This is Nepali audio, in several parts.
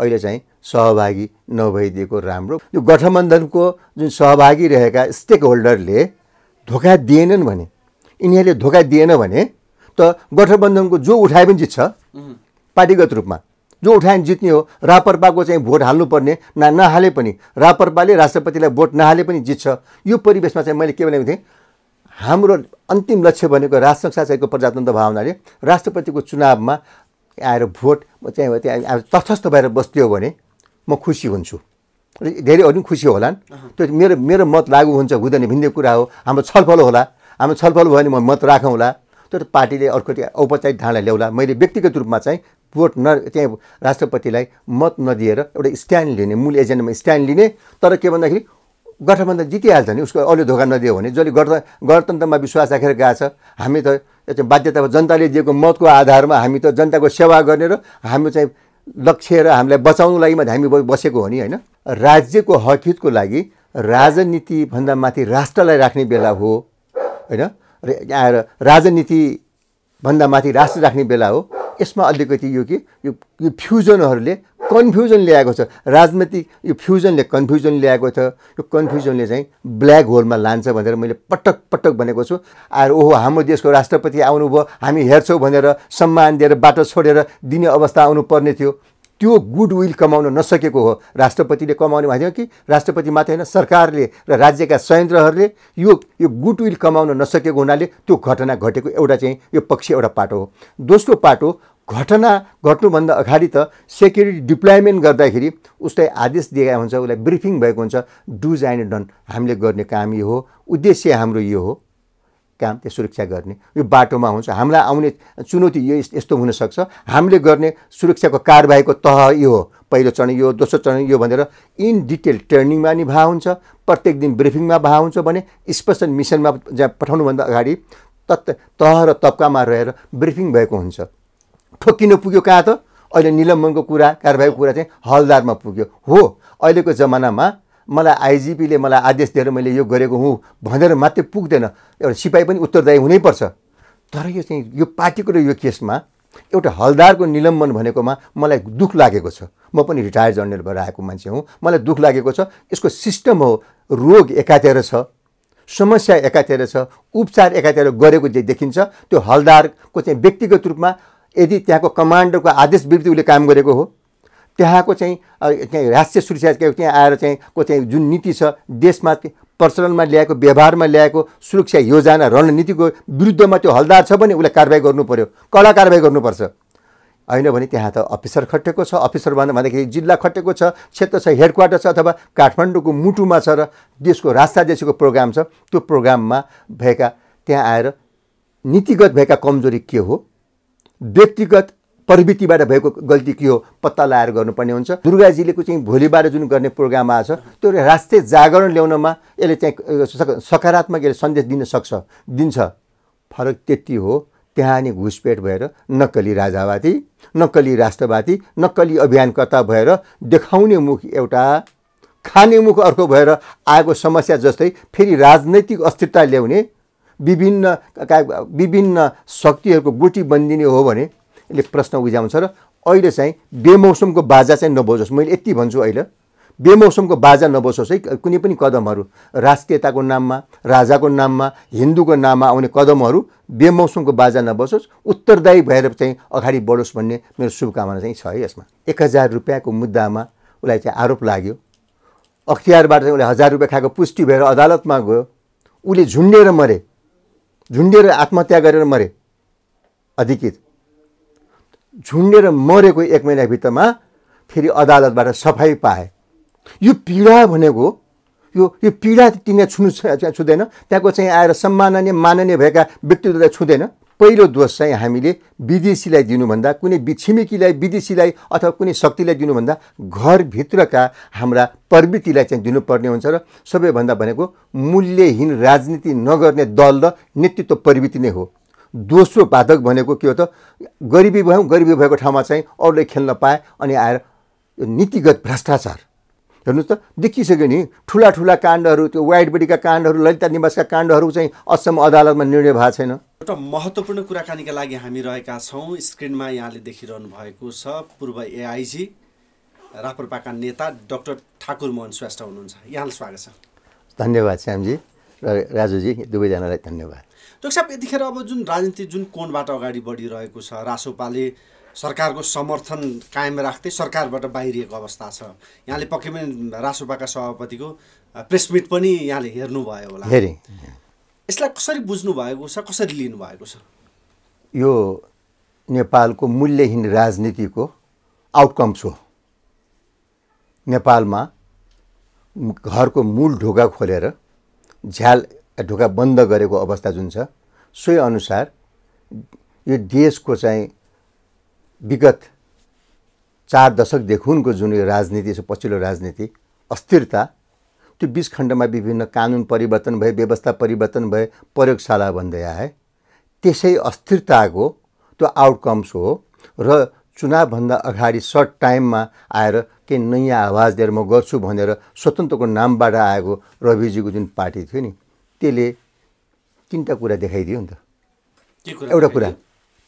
अहिले चाहिँ सहभागी नभइदिएको राम्रो यो गठबन्धनको जुन सहभागी रहेका स्टेक होल्डरले धोका दिएनन् भने यिनीहरूले धोका दिएन भने त गठबन्धनको जो उठाए पनि जित्छ पार्टीगत रूपमा जो उठाए जित्ने हो रापरपाको चाहिँ भोट हाल्नुपर्ने न नहाले पनि रापरपाले राष्ट्रपतिलाई भोट नहाले पनि जित्छ यो परिवेशमा चाहिँ मैले के भनेको थिएँ हाम्रो अन्तिम लक्ष्य भनेको चाहिँको प्रजातन्त्र भावनाले राष्ट्रपतिको चुनावमा आएर भोट म चाहिँ त्यहाँ तथस्थ भएर बस्थ्यो भने म खुसी हुन्छु धेरै अरू पनि खुसी होलान् त्यो मेरो मेरो मत लागु हुन्छ हुँदैन भिन्दै कुरा हो हाम्रो छलफल होला हाम्रो छलफल भयो भने म मत राखौँला त्यो पार्टीले अर्को औपचारिक धारणा ल्याउला मैले व्यक्तिगत रूपमा चाहिँ भोट न त्यहाँ राष्ट्रपतिलाई मत नदिएर एउटा स्ट्यान्ड लिने मूल एजेन्डामा स्ट्यान्ड लिने तर के भन्दाखेरि गठबन्धन जितिहाल्छ नि उसको अहिले धोका नदियो भने जसले गणतन्त्रमा विश्वास राखेर गएको छ हामी त यो बाध्यता जनताले दिएको मतको आधारमा हामी त जनताको सेवा गर्ने र हाम्रो चाहिँ लक्ष्य र हामीलाई बचाउनु लागि मात्रै हामी बसेको हो नि होइन राज्यको हकितको लागि राजनीतिभन्दा माथि राष्ट्रलाई राख्ने बेला हो होइन र आएर राजनीतिभन्दा माथि राष्ट्र राख्ने बेला हो यसमा अलिकति यो कि यो फ्युजनहरूले कन्फ्युजन ल्याएको छ राजनीतिक यो फ्युजनले कन्फ्युजन ल्याएको छ यो कन्फ्युजनले चाहिँ ब्ल्याक होलमा लान्छ भनेर मैले पटक पटक भनेको छु आएर ओहो हाम्रो देशको राष्ट्रपति आउनुभयो हामी हेर्छौँ भनेर सम्मान दिएर बाटो छोडेर दिने अवस्था आउनु पर्ने थियो त्यो गुडविल कमाउन नसकेको हो राष्ट्रपतिले कमाउने भएको थियो कि राष्ट्रपति मात्रै होइन सरकारले र राज्यका संयन्त्रहरूले यो यो गुडविल कमाउन नसकेको हुनाले त्यो घटना घटेको एउटा चाहिँ यो पक्ष एउटा पाटो हो दोस्रो पाटो घटना घट्नुभन्दा अगाडि त सेक्युरिटी डिप्लोइमेन्ट गर्दाखेरि उसलाई आदेश दिएका हुन्छ उसलाई ब्रिफिङ भएको हुन्छ डुज एन्ड डन हामीले गर्ने काम यो हो उद्देश्य हाम्रो यो हो काम त्यो सुरक्षा गर्ने यो बाटोमा हुन्छ हामीलाई आउने चुनौती यो यस्तो हुनसक्छ हामीले गर्ने सुरक्षाको कारबाहीको तह यो हो पहिलो चरण यो दोस्रो चरण यो भनेर इन डिटेल ट्रेनिङमा नि भा हुन्छ प्रत्येक दिन ब्रिफिङमा भा हुन्छ भने स्पेसल मिसनमा जहाँ पठाउनुभन्दा अगाडि तत् तह र तब्कामा रहेर ब्रिफिङ भएको हुन्छ ठोक्किन पुग्यो कहाँ त अहिले निलम्बनको कुरा कारबाहीको कुरा चाहिँ हलदारमा पुग्यो हो अहिलेको जमानामा मलाई आइजिपीले मलाई आदेश दिएर मैले यो गरेको हुँ भनेर मात्रै पुग्दैन एउटा सिपाही पनि उत्तरदायी हुनैपर्छ तर यो चाहिँ यो पार्टिकुलर यो केसमा एउटा हलदारको निलम्बन भनेकोमा मलाई दुःख लागेको छ म पनि रिटायर जर्नल भएर आएको मान्छे हुँ मलाई दुःख लागेको छ यसको सिस्टम हो रोग एकातिर छ समस्या एकातिर छ उपचार एकातिर गरेको जे देखिन्छ त्यो हलदारको चाहिँ व्यक्तिगत रूपमा यदि त्यहाँको कमान्डरको आदेश विरुद्ध उसले काम गरेको हो त्यहाँको चाहिँ त्यहाँ राष्ट्रिय सुरक्षा त्यहाँ आएर चाहिँ को चाहिँ जुन नीति छ देशमा प्रचलनमा ल्याएको व्यवहारमा ल्याएको सुरक्षा योजना रणनीतिको विरुद्धमा त्यो हलदार छ भने उसलाई कारवाही गर्नु पऱ्यो कडा कारवाही गर्नुपर्छ होइन भने त्यहाँ त अफिसर खटेको छ अफिसर भन्दाखेरि जिल्ला खटेको छ क्षेत्र छ हेड क्वार्टर छ अथवा काठमाडौँको मुटुमा छ र देशको राष्ट्राध्यक्षको प्रोग्राम छ त्यो प्रोग्राममा भएका त्यहाँ आएर नीतिगत भएका कमजोरी के हो व्यक्तिगत प्रवृत्तिबाट भएको गल्ती के हो पत्ता लगाएर गर्नुपर्ने हुन्छ दुर्गाजीलेको चाहिँ भोलिबाट जुन गर्ने प्रोग्राम आएको छ त्यो राष्ट्रिय जागरण ल्याउनमा यसले चाहिँ सकारात्मक यसले सन्देश दिन सक्छ दिन्छ फरक त्यति हो त्यहाँ नै घुसपेट भएर नक्कली राजावादी नक्कली राष्ट्रवादी नक्कली अभियानकर्ता भएर देखाउने मुख एउटा खाने मुख अर्को भएर आएको समस्या जस्तै फेरि राजनैतिक अस्थिरता ल्याउने विभिन्न विभिन्न शक्तिहरूको गुटी बनिदिने हो भने यसले प्रश्न उज्याउँछ र अहिले चाहिँ बेमौसमको बाजा चाहिँ नबोजोस् मैले यति भन्छु अहिले बेमौसमको बाजा नबसोस् है कुनै पनि कदमहरू राष्ट्रियताको नाममा राजाको नाममा हिन्दूको नाममा आउने कदमहरू बेमौसमको बाजा नबसोस् उत्तरदायी भएर चाहिँ अगाडि बढोस् भन्ने मेरो शुभकामना चाहिँ छ है यसमा एक हजार रुपियाँको मुद्दामा उसलाई चाहिँ आरोप लाग्यो अख्तियारबाट चाहिँ उसले हजार रुपियाँ खाएको पुष्टि भएर अदालतमा गयो उसले झुन्डेर मरे झुन्डेर आत्महत्या गरेर मरे अधिकृत झुन्डेर मरेको एक महिनाभित्रमा फेरि अदालतबाट सफाइ पाए यो पीडा भनेको यो यो पीडा तिनीहरू छुनु छुँदैन त्यहाँको चाहिँ आएर सम्माननीय माननीय भएका व्यक्तित्वलाई छुँदैन पहिलो दोष चाहिँ हामीले विदेशीलाई दिनुभन्दा कुनै छिमेकीलाई विदेशीलाई अथवा कुनै शक्तिलाई दिनुभन्दा घरभित्रका हाम्रा प्रवृत्तिलाई चाहिँ दिनुपर्ने हुन्छ र सबैभन्दा भनेको मूल्यहीन राजनीति नगर्ने दल र नेतृत्व प्रवृत्ति नै हो दोस्रो बाधक भनेको के हो त गरिबी भयौँ गरिबी भएको ठाउँमा चाहिँ अरूले खेल्न पाए अनि आएर नीतिगत भ्रष्टाचार हेर्नुहोस् त देखिसक्यो नि ठुला ठुला काण्डहरू त्यो वाइट बडीका काण्डहरू ललिता निवासका काण्डहरू चाहिँ असम अदालतमा निर्णय भएको छैन एउटा महत्त्वपूर्ण कुराकानीका लागि हामी रहेका छौँ स्क्रिनमा यहाँले देखिरहनु भएको छ पूर्व एआइजी रापरपाका नेता डक्टर ठाकुर मोहन श्रेष्ठ हुनुहुन्छ यहाँलाई स्वागत छ धन्यवाद श्यामजी र राजुजी दुवैजनालाई धन्यवाद डक्टर साहब यतिखेर अब जुन राजनीति जुन कोणबाट अगाडि बढिरहेको छ रासोपाले सरकारको समर्थन कायम राख्दै सरकारबाट बाहिरिएको अवस्था छ यहाँले पक्कै पनि रासोपाका सभापतिको प्रेस मिट पनि यहाँले हेर्नुभयो होला हेरेँ यसलाई कसरी बुझ्नु भएको छ कसरी लिनुभएको छ यो नेपालको मूल्यहीन राजनीतिको आउटकम्स हो नेपालमा घरको मूल ढोका खोलेर झ्याल ढोका बन्द गरेको अवस्था जुन छ सोही अनुसार यो देशको चाहिँ विगत चार दशकदेखिको जुन यो राजनीति छ पछिल्लो राजनीति अस्थिरता त्यो बिस खण्डमा विभिन्न कानुन परिवर्तन भए व्यवस्था परिवर्तन भए प्रयोगशाला भन्दै आए त्यसै अस्थिरताको त्यो आउटकम्स हो र चुनावभन्दा अगाडि सर्ट टाइममा आएर केही नयाँ आवाज दिएर म गर्छु भनेर स्वतन्त्रको नामबाट आएको रविजीको जुन पार्टी थियो नि त्यसले तिनवटा कुरा देखाइदियो नि त एउटा कुरा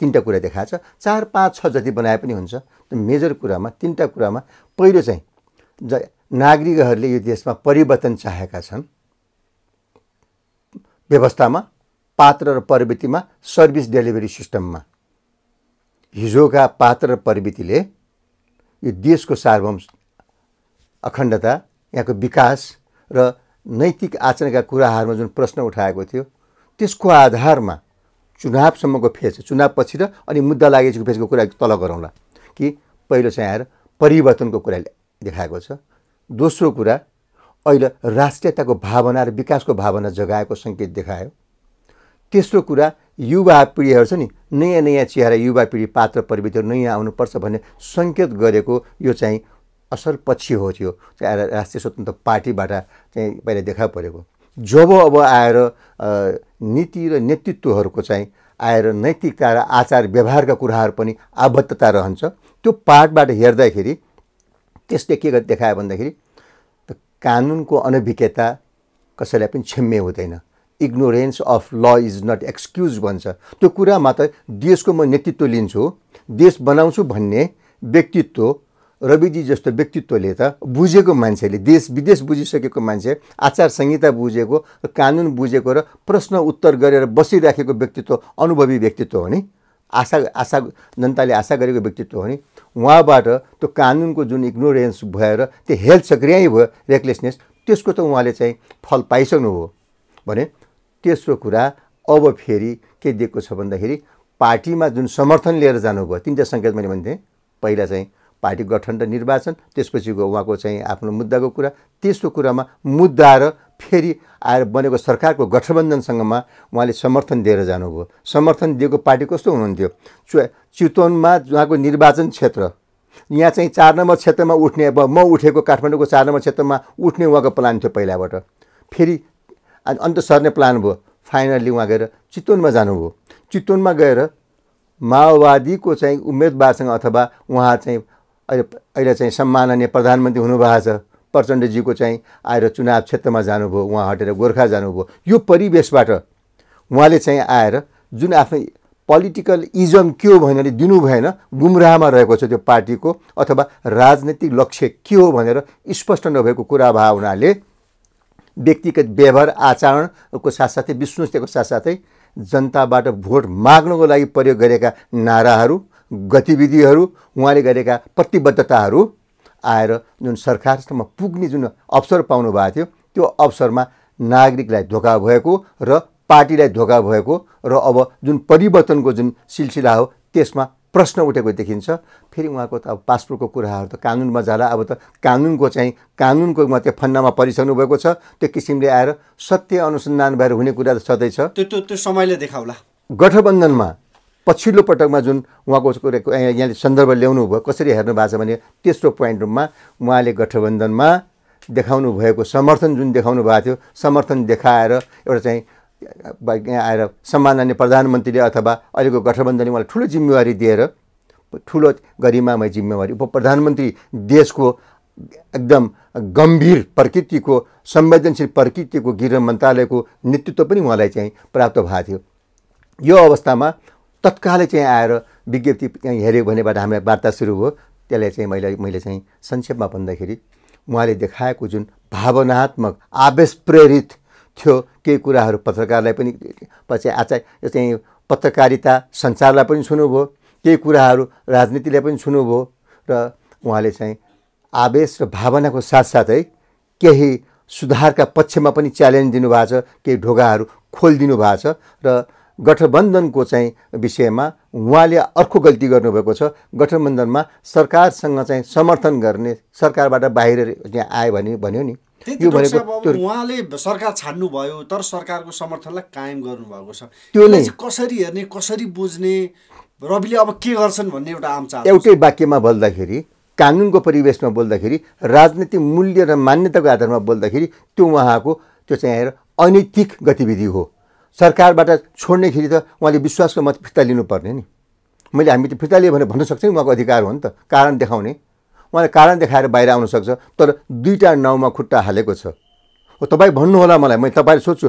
तिनवटा कुरा देखाएछ चार पाँच छ जति बनाए पनि हुन्छ त्यो मेजर कुरामा तिनवटा कुरामा पहिलो चाहिँ नागरिकहरूले यो देशमा परिवर्तन चाहेका छन् व्यवस्थामा पात्र र प्रवृत्तिमा सर्भिस डेलिभरी सिस्टममा हिजोका पात्र र प्रवृत्तिले यो देशको सार्वभौम अखण्डता यहाँको विकास र नैतिक आचरणका कुराहरूमा जुन प्रश्न उठाएको थियो त्यसको आधारमा चुनावसम्मको फेज चुनावपछि र अनि मुद्दा लागेको फेजको कुरा तल गरौँला कि पहिलो चाहिँ आएर परिवर्तनको कुरा देखाएको छ दोस्रो कुरा अहिले राष्ट्रियताको भावना र विकासको भावना जगाएको सङ्केत देखायो तेस्रो कुरा युवा पिँढीहरू छ नि नयाँ नयाँ चिहारा युवा पिँढी पात्र प्रविधिहरू नयाँ आउनुपर्छ भन्ने सङ्केत गरेको यो चाहिँ असर पछि हो त्यो चाहिँ राष्ट्रिय स्वतन्त्र पार्टीबाट चाहिँ पहिला देखा परेको जब अब आएर नीति र नेतृत्वहरूको चाहिँ आएर नैतिकता र आचार व्यवहारका कुराहरू पनि आबद्धता रहन्छ त्यो पार्टबाट हेर्दाखेरि त्यसले के देखायो भन्दाखेरि त कानुनको अनभिज्ञता कसैलाई पनि क्षम्य हुँदैन ignorance of law is not excuse भन्छ त्यो कुरामा त देशको म नेतृत्व लिन्छु देश बनाउँछु भन्ने व्यक्तित्व रविजी जस्तो व्यक्तित्वले त बुझेको मान्छेले देश विदेश बुझिसकेको मान्छे आचार संहिता बुझेको र कानुन बुझेको र प्रश्न उत्तर गरेर बसिराखेको व्यक्तित्व अनुभवी व्यक्तित्व हो नि आशा आशा जनताले आशा गरेको व्यक्तित्व हो नि उहाँबाट त्यो कानुनको जुन इग्नोरेन्स भएर त्यो हेल्थ सक्रिय भयो रेकलेसनेस त्यसको त उहाँले चाहिँ फल पाइसक्नु हो भने तेस्रो कुरा अब फेरि के दिएको छ भन्दाखेरि पार्टीमा जुन समर्थन लिएर जानुभयो तिनवटा सङ्केत मैले भन्थेँ पहिला चाहिँ पार्टी गठन र निर्वाचन त्यसपछिको उहाँको चाहिँ आफ्नो मुद्दाको कुरा तेस्रो कुरामा मुद्दा र फेरि आएर बनेको सरकारको गठबन्धनसँगमा उहाँले समर्थन दिएर जानुभयो समर्थन दिएको पार्टी कस्तो हुनुहुन्थ्यो चु चितवनमा उहाँको निर्वाचन क्षेत्र यहाँ चाहिँ चार नम्बर क्षेत्रमा उठ्ने अब म उठेको काठमाडौँको चार नम्बर क्षेत्रमा उठ्ने उहाँको प्लान थियो पहिलाबाट फेरि अन्त सर्ने प्लान भयो फाइनल्ली उहाँ गएर चितवनमा जानुभयो चितवनमा गएर माओवादीको चाहिँ उम्मेदवारसँग अथवा उहाँ चाहिँ अहिले अहिले चाहिँ सम्माननीय प्रधानमन्त्री हुनुभएको छ प्रचण्डजीको चाहिँ आएर चुनाव क्षेत्रमा जानुभयो उहाँ हटेर गोर्खा जानुभयो यो परिवेशबाट उहाँले चाहिँ आएर जुन आफ्नो पोलिटिकल इजम के हो भनेर दिनु भएन गुमराहमा रहेको छ त्यो पार्टीको अथवा राजनैतिक लक्ष्य के हो भनेर स्पष्ट नभएको कुरा भए हुनाले व्यक्तिगत व्यवहार आचरणको साथसाथै विश्वस्तको साथसाथै जनताबाट भोट माग्नको लागि प्रयोग गरेका नाराहरू गतिविधिहरू उहाँले गरेका प्रतिबद्धताहरू आएर जुन सरकारसम्म पुग्ने जुन अवसर पाउनु भएको थियो त्यो अवसरमा नागरिकलाई धोका भएको र पार्टीलाई धोका भएको र अब जुन परिवर्तनको जुन सिलसिला हो त्यसमा प्रश्न उठेको देखिन्छ फेरि उहाँको त अब पासपोर्टको कुराहरू त कानुनमा जाला अब त कानुनको चाहिँ कानुनको मात्रै फन्नामा परिसक्नु भएको छ त्यो किसिमले आएर सत्य अनुसन्धान भएर हुने कुरा त सधैँ छँदैछ त्यो त्यो समयले देखाउला गठबन्धनमा पछिल्लो पटकमा जुन उहाँको यहाँले सन्दर्भ ल्याउनु भयो कसरी हेर्नु भएको छ भने तेस्रो पोइन्ट रूपमा उहाँले गठबन्धनमा देखाउनु भएको समर्थन जुन देखाउनु भएको थियो समर्थन देखाएर एउटा चाहिँ यहाँ आएर सम्माननीय प्रधानमन्त्रीले अथवा अहिलेको गठबन्धनले उहाँलाई ठुलो जिम्मेवारी दिएर ठुलो गरिमामय जिम्मेवारी उप प्रधानमन्त्री देशको एकदम गम्भीर प्रकृतिको संवेदनशील प्रकृतिको गृह मन्त्रालयको नेतृत्व पनि उहाँलाई चाहिँ प्राप्त भएको थियो यो अवस्थामा तत्कालै चाहिँ आएर विज्ञप्ति हेऱ्यो भनेबाट हामीलाई वार्ता सुरु भयो त्यसलाई चाहिँ मैले मैले चाहिँ संक्षेपमा भन्दाखेरि उहाँले देखाएको जुन भावनात्मक आवेश प्रेरित थियो केही कुराहरू पत्रकारलाई पनि पछि आचार चाहिँ पत्रकारिता सञ्चारलाई पनि सुन्नुभयो केही कुराहरू राजनीतिलाई पनि सुन्नुभयो र उहाँले चाहिँ आवेश र भावनाको साथसाथै केही सुधारका पक्षमा पनि च्यालेन्ज दिनुभएको छ केही ढोगाहरू खोलिदिनु भएको छ र गठबन्धनको चाहिँ विषयमा उहाँले अर्को गल्ती गर्नुभएको छ गठबन्धनमा सरकारसँग चाहिँ समर्थन गर्ने सरकारबाट बाहिर आयो भने भन्यो नि त्यो भनेको उहाँले सरकार छान्नुभयो तर सरकारको समर्थनलाई कायम गर्नुभएको छ त्यो कसरी हेर्ने कसरी बुझ्ने रविले अब के गर्छन् भन्ने एउटा आम चाल एउटै वाक्यमा बोल्दाखेरि कानुनको परिवेशमा बोल्दाखेरि राजनीतिक मूल्य र मान्यताको आधारमा बोल्दाखेरि त्यो उहाँको त्यो चाहिँ अनैतिक गतिविधि हो सरकारबाट छोड्नेखेरि त उहाँले विश्वासको मत फिर्ता लिनुपर्ने नि मैले हामी त फिर्ता लियो भने भन्न सक्छौँ उहाँको अधिकार हो नि त कारण देखाउने उहाँले कारण देखाएर बाहिर आउन सक्छ तर दुईवटा नाउँमा खुट्टा हालेको छ हो तपाईँ भन्नुहोला मलाई मैले तपाईँले सोध्छु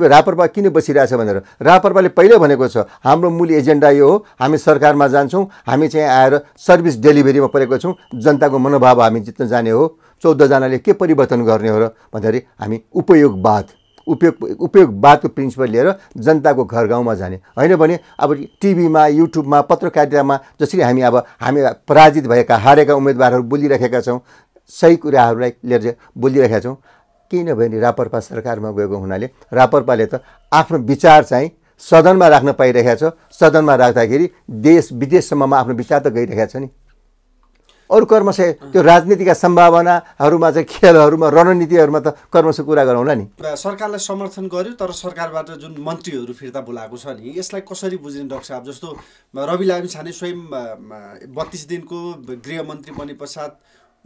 भए रापरपा किन बसिरहेछ भनेर रापरपाले पहिल्यै भनेको छ हाम्रो मूल एजेन्डा यो हो हामी सरकारमा जान्छौँ हामी चाहिँ आएर सर्भिस डेलिभरीमा परेको छौँ जनताको मनोभाव हामी जित्न जाने हो चौधजनाले के परिवर्तन गर्ने हो र भन्दाखेरि हामी उपयोगवाद उपयोग उपयोगवादको प्रिन्सिपल लिएर जनताको घर गाउँमा जाने होइन भने अब टिभीमा युट्युबमा पत्रकारितामा जसरी हामी अब हामी पराजित भएका हारेका उम्मेदवारहरू बोलिराखेका छौँ सही कुराहरूलाई लिएर बोलिरहेका छौँ किनभने रापरपा सरकारमा गएको हुनाले रापरपाले त आफ्नो विचार चाहिँ सदनमा राख्न पाइरहेको छ सदनमा राख्दाखेरि देश विदेशसम्ममा आफ्नो विचार त गइरहेको छ नि अरू कर्मश त्यो राजनीतिका सम्भावनाहरूमा चाहिँ खेलहरूमा रणनीतिहरूमा त कर्मश कुरा गरौँला नि सरकारलाई समर्थन गर्यो तर सरकारबाट जुन मन्त्रीहरू फिर्ता बोलाएको छ नि यसलाई कसरी बुझ्ने डक्टर साहब जस्तो रवि लामी छाने स्वयं बत्तिस दिनको गृहमन्त्री बने पश्चात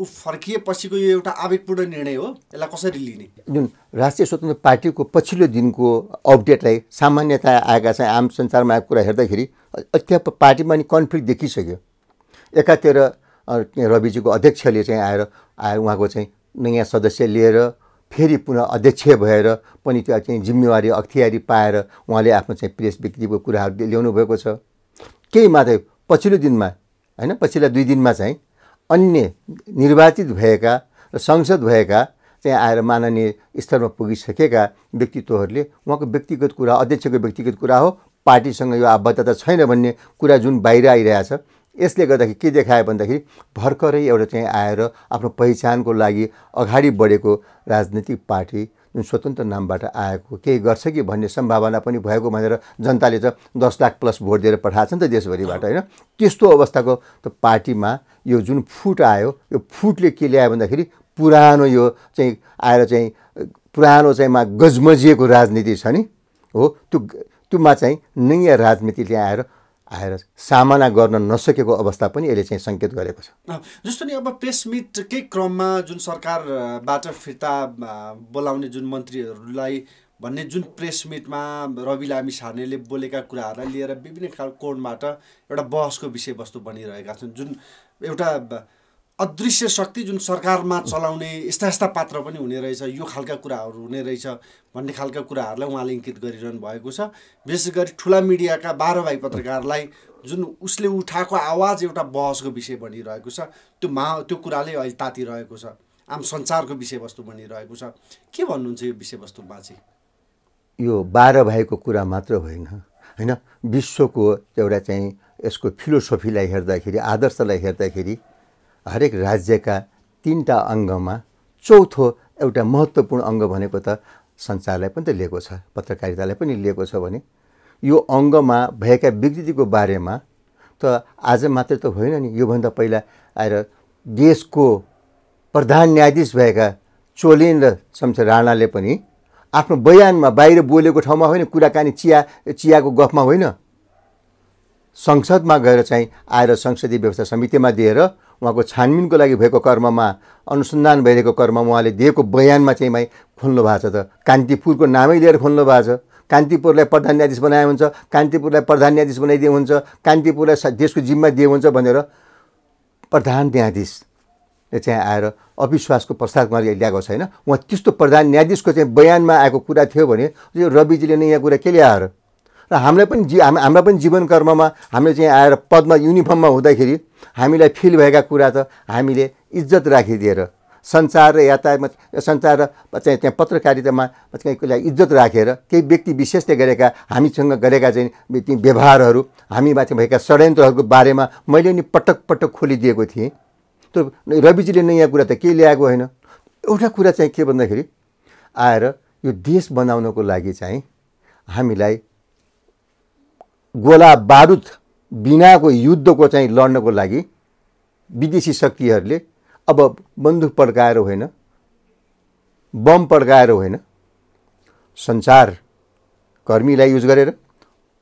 ऊ फर्किएपछिको यो एउटा आवेगपूर्ण निर्णय हो यसलाई कसरी लिने जुन राष्ट्रिय स्वतन्त्र पार्टीको पछिल्लो दिनको अपडेटलाई सामान्यतया आएका चाहिँ आम संसारमा आएको कुरा हेर्दाखेरि अत्या पार्टीमा नि कन्फ्लिक्ट देखिसक्यो एकातिर रविजीको अध्यक्षले चाहिँ आएर आएर उहाँको चाहिँ नयाँ सदस्य लिएर फेरि पुनः अध्यक्ष भएर पनि त्यो चाहिँ जिम्मेवारी अख्तियारी पाएर उहाँले आफ्नो चाहिँ प्रेस विकृतिको कुराहरू ल्याउनु भएको छ केही मात्रै पछिल्लो दिनमा होइन पछिल्ला दुई दिनमा चाहिँ अन्य निर्वाचित भएका र संसद भएका चाहिँ आएर माननीय स्तरमा पुगिसकेका व्यक्तित्वहरूले उहाँको व्यक्तिगत कुरा अध्यक्षको व्यक्तिगत कुरा हो पार्टीसँग यो आबद्धता छैन भन्ने कुरा जुन बाहिर आइरहेछ यसले गर्दाखेरि के देखायो भन्दाखेरि भर्खरै एउटा चाहिँ आएर आफ्नो पहिचानको लागि अगाडि बढेको राजनीतिक पार्टी जुन स्वतन्त्र नामबाट आएको केही गर्छ कि भन्ने सम्भावना पनि भएको भनेर जनताले त दस लाख प्लस भोट दिएर पठाएको छ नि त देशभरिबाट होइन त्यस्तो अवस्थाको त पार्टीमा यो जुन फुट आयो यो फुटले के ल्यायो भन्दाखेरि पुरानो यो चाहिँ आएर चाहिँ पुरानो चाहिँ मा गजमजिएको राजनीति छ नि हो त्यो त्योमा चाहिँ नयाँ राजनीतिले आएर आएर सामना गर्न नसकेको अवस्था पनि यसले चाहिँ सङ्केत गरेको छ जस्तो नि अब प्रेस मिटकै क्रममा जुन सरकारबाट फिर्ता बोलाउने जुन मन्त्रीहरूलाई भन्ने जुन प्रेस मिटमा रवि लामी सार्नेले बोलेका कुराहरूलाई लिएर विभिन्न खालको कोणबाट एउटा बहसको विषयवस्तु बनिरहेका छन् जुन एउटा अदृश्य शक्ति जुन सरकारमा चलाउने यस्ता यस्ता पात्र पनि हुने रहेछ यो खालका कुराहरू हुने रहेछ भन्ने खालका कुराहरूलाई उहाँले इङ्कित गरिरहनु भएको छ विशेष गरी ठुला मिडियाका बाह्र भाइ पत्रकारलाई जुन उसले उठाएको आवाज एउटा बहसको विषय बनिरहेको छ त्यो मा त्यो कुराले अहिले तातिरहेको छ आम सञ्चारको विषयवस्तु बनिरहेको छ के भन्नुहुन्छ यो विषयवस्तुमा चाहिँ यो बाह्र भाइको कुरा मात्र होइन होइन विश्वको एउटा चाहिँ यसको फिलोसफीलाई हेर्दाखेरि आदर्शलाई हेर्दाखेरि हरेक राज्यका तिनवटा अङ्गमा चौथो एउटा महत्त्वपूर्ण अङ्ग भनेको त सञ्चारलाई पनि त लिएको छ पत्रकारितालाई पनि लिएको छ भने यो अङ्गमा भएका विकृतिको बारेमा त आज मात्र त होइन नि योभन्दा पहिला आएर देशको प्रधान न्यायाधीश भएका चोलेन र शमशेर राणाले पनि आफ्नो बयानमा बाहिर बोलेको ठाउँमा होइन कुराकानी चिया चियाको गफमा होइन संसदमा गएर चाहिँ आएर संसदीय व्यवस्था समितिमा दिएर उहाँको छानबिनको लागि भएको कर्ममा अनुसन्धान भइरहेको कर्ममा उहाँले दिएको बयानमा चाहिँ मै खोल्नु भएको छ त कान्तिपुरको नामै लिएर खोल्नु भएको छ कान्तिपुरलाई प्रधान न्यायाधीश बनाए हुन्छ कान्तिपुरलाई प्रधान न्यायाधीश बनाइदिए हुन्छ कान्तिपुरलाई देशको जिम्मा दिएको हुन्छ भनेर प्रधान न्यायाधीशले चाहिँ आएर अविश्वासको प्रस्ताव उहाँले ल्याएको छैन उहाँ त्यस्तो प्रधान न्यायाधीशको चाहिँ बयानमा आएको कुरा थियो भने यो रविजीले नै यहाँ कुरा के ल्याएर र हामीलाई पनि जी हाम्रा पनि जीवन कर्ममा हामीले चाहिँ आएर पदमा युनिफर्ममा हुँदाखेरि हामीलाई फिल भएका कुरा त हामीले इज्जत राखिदिएर सञ्चार र यातायात सञ्चार र चाहिँ त्यहाँ पत्रकारितामा चाहिँ इज्जत राखेर केही व्यक्ति विशेषले गरेका हामीसँग गरेका चाहिँ ती व्यवहारहरू हामीमाथि भएका षड्यन्त्रहरूको बारेमा मैले नि पटक पटक खोलिदिएको थिएँ त्यो रविजीले नै यहाँ कुरा त केही ल्याएको होइन एउटा कुरा चाहिँ के भन्दाखेरि आएर यो देश बनाउनको लागि चाहिँ हामीलाई गोला बारुद बिनाको युद्धको चाहिँ लड्नको लागि विदेशी शक्तिहरूले अब बन्दुक पड्काएर होइन बम पड्काएर होइन सञ्चारकर्मीलाई युज गरेर